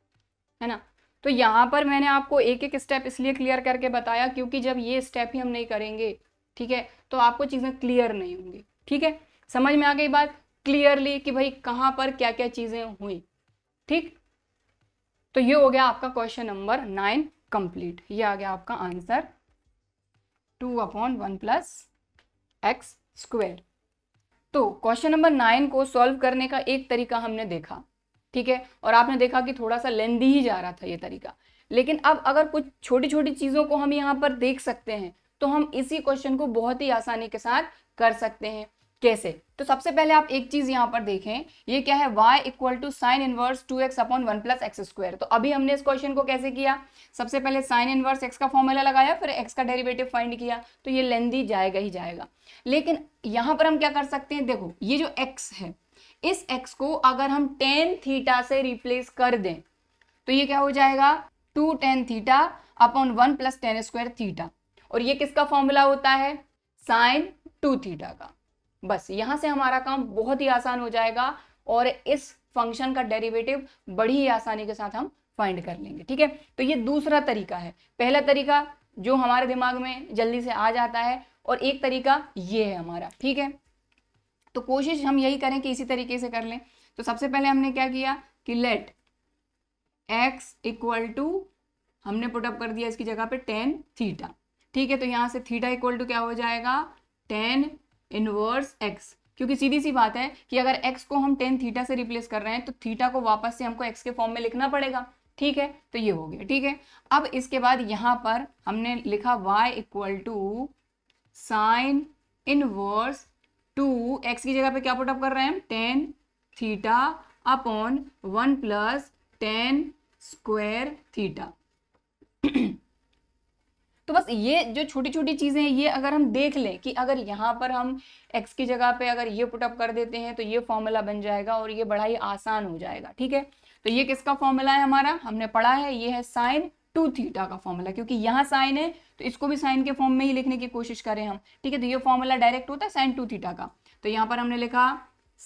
है ना तो यहाँ पर मैंने आपको एक एक स्टेप इसलिए क्लियर करके बताया क्योंकि जब ये स्टेप ही हम नहीं करेंगे ठीक है तो आपको चीज़ें क्लियर नहीं होंगी ठीक है समझ में आ गई बात क्लियरली कि भाई कहाँ पर क्या क्या चीज़ें हुई ठीक तो ये हो गया आपका क्वेश्चन नंबर नाइन कंप्लीट ये आ गया आपका answer two upon one plus x square तो क्वेश्चन नंबर नाइन को सॉल्व करने का एक तरीका हमने देखा ठीक है और आपने देखा कि थोड़ा सा लेंदी ही जा रहा था ये तरीका लेकिन अब अगर कुछ छोटी छोटी चीज़ों को हम यहाँ पर देख सकते हैं तो हम इसी क्वेश्चन को बहुत ही आसानी के साथ कर सकते हैं कैसे तो सबसे पहले आप एक चीज यहाँ पर देखें ये क्या है y equal to sine inverse two x upon one plus x square तो अभी हमने इस क्वेश्चन को कैसे किया सबसे पहले साइन इनवर्स x का फॉर्मूला लगाया फिर x का डेरिवेटिव फाइंड किया तो ये लेंदी जाएगा ही जाएगा लेकिन यहाँ पर हम क्या कर सकते हैं देखो ये जो x है इस x को अगर हम टेन थीटा से रिप्लेस कर दें तो ये क्या हो जाएगा two tan theta upon one plus tan square theta और ये किसका फॉर्मूला होता है साइन टू थीटा का बस यहां से हमारा काम बहुत ही आसान हो जाएगा और इस फंक्शन का डेरिवेटिव बड़ी ही आसानी के साथ हम फाइंड कर लेंगे ठीक है तो ये दूसरा तरीका है पहला तरीका जो हमारे दिमाग में जल्दी से आ जाता है और एक तरीका ये है हमारा ठीक है तो कोशिश हम यही करें कि इसी तरीके से कर लें तो सबसे पहले हमने क्या किया कि लेट एक्स इक्वल टू हमने पुटअप कर दिया इसकी जगह पे टेन थीटा ठीक है तो यहां से थीटा इक्वल टू क्या हो जाएगा टेन इनवर्स एक्स क्योंकि सीधी सी बात है कि अगर एक्स को हम टेन थीटा से रिप्लेस कर रहे हैं तो थीटा को वापस से हमको एक्स के फॉर्म में लिखना पड़ेगा ठीक है तो ये हो गया ठीक है अब इसके बाद यहां पर हमने लिखा y equal to sine inverse two x की जगह पे क्या पुटअप कर रहे हैं हम tan theta upon one plus tan square theta तो बस ये जो छोटी छोटी चीज़ें हैं ये अगर हम देख लें कि अगर यहाँ पर हम एक्स की जगह पे अगर ये पुटअप कर देते हैं तो ये फॉर्मूला बन जाएगा और ये बड़ा ही आसान हो जाएगा ठीक है तो ये किसका फॉर्मूला है हमारा हमने पढ़ा है ये है साइन टू थीटा का फॉर्मूला क्योंकि यहाँ साइन है तो इसको भी साइन के फॉर्म में ही लिखने की कोशिश करें हम ठीक है तो ये फॉर्मूला डायरेक्ट होता है साइन टू थीटा का तो यहाँ पर हमने लिखा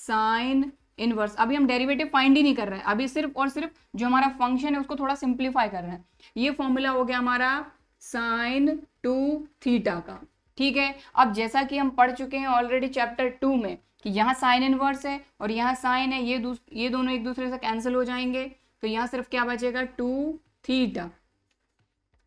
साइन इनवर्स अभी हम डेरिवेटिव फाइंड ही नहीं कर रहे हैं अभी सिर्फ और सिर्फ जो हमारा फंक्शन है उसको थोड़ा सिंप्लीफाई कर रहे हैं ये फॉर्मूला हो गया हमारा साइन टू थीटा का ठीक है अब जैसा कि हम पढ़ चुके हैं ऑलरेडी चैप्टर टू में कि यहाँ साइन इनवर्स है और यहाँ साइन है ये ये दोनों एक दूसरे से कैंसिल हो जाएंगे तो यहाँ सिर्फ क्या बचेगा टू थीटा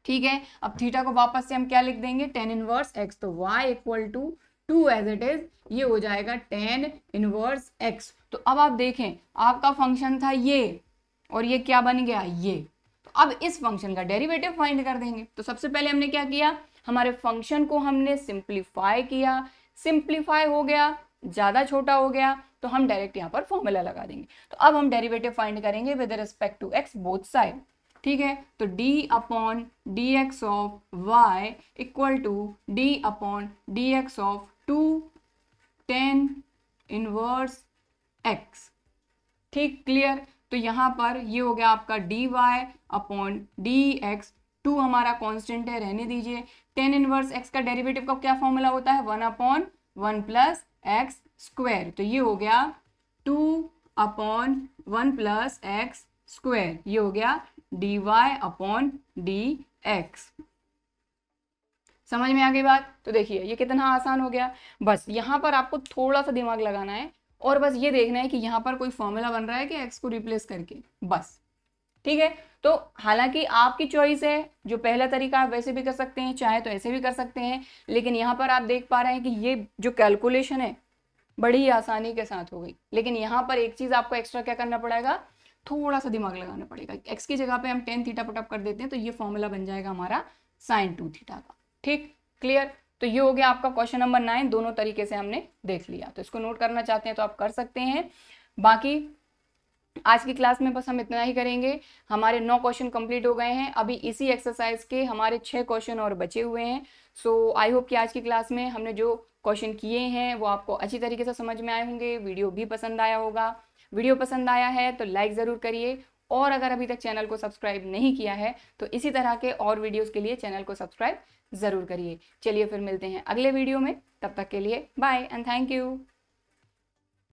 ठीक है अब थीटा को वापस से हम क्या लिख देंगे टेन इनवर्स एक्स तो y equal to two as it is ये हो जाएगा टेन इनवर्स एक्स तो अब आप देखें आपका फंक्शन था ये और ये क्या बन गया ये अब इस फंक्शन का डेरिवेटिव फाइंड कर देंगे तो सबसे पहले हमने क्या किया हमारे फंक्शन को हमने सिंप्लीफाई किया सिंप्लीफाई हो गया ज़्यादा छोटा हो गया तो हम डायरेक्ट यहाँ पर फॉर्मूला लगा देंगे तो अब हम डेरिवेटिव फाइंड करेंगे with respect to x both side ठीक है तो d upon D x of Y equal to d upon D x of two tan inverse x ठीक क्लियर तो यहाँ पर ये हो गया आपका D Y upon D x two हमारा कांस्टेंट है रहने दीजिए टेन इनवर्स एक्स का डेरिवेटिव का क्या फॉर्मूला होता है one upon one plus x square तो ये हो गया two upon one plus x square ये हो गया d Y upon D x समझ में आ गई बात तो देखिए ये कितना आसान हो गया बस यहाँ पर आपको थोड़ा सा दिमाग लगाना है और बस ये देखना है कि यहाँ पर कोई फॉर्मूला बन रहा है कि एक्स को रिप्लेस करके बस ठीक है तो हालांकि आपकी चॉइस है जो पहला तरीका आप वैसे भी कर सकते हैं चाहे तो ऐसे भी कर सकते हैं लेकिन यहाँ पर आप देख पा रहे हैं कि ये जो कैलकुलेशन है बड़ी आसानी के साथ हो गई लेकिन यहाँ पर एक चीज़ आपको एक्स्ट्रा क्या करना पड़ेगा थोड़ा सा दिमाग लगाना पड़ेगा एक्स की जगह पर हम टेन थीटा पुटअप कर देते हैं तो ये फॉर्मूला बन जाएगा हमारा साइन टू थीटा का ठीक क्लियर तो ये हो गया आपका क्वेश्चन नंबर नाइन दोनों तरीके से हमने देख लिया तो इसको नोट करना चाहते हैं तो आप कर सकते हैं बाकी आज की क्लास में बस हम इतना ही करेंगे हमारे नौ क्वेश्चन कंप्लीट हो गए हैं अभी इसी एक्सरसाइज के हमारे छः क्वेश्चन और बचे हुए हैं सो आई होप कि आज की क्लास में हमने जो क्वेश्चन किए हैं वो आपको अच्छी तरीके से समझ में आए होंगे वीडियो भी पसंद आया होगा वीडियो पसंद आया है तो लाइक ज़रूर करिए और अगर अभी तक चैनल को सब्सक्राइब नहीं किया है तो इसी तरह के और वीडियोज़ के लिए चैनल को सब्सक्राइब ज़रूर करिए चलिए फिर मिलते हैं अगले वीडियो में तब तक के लिए बाय एंड थैंक यू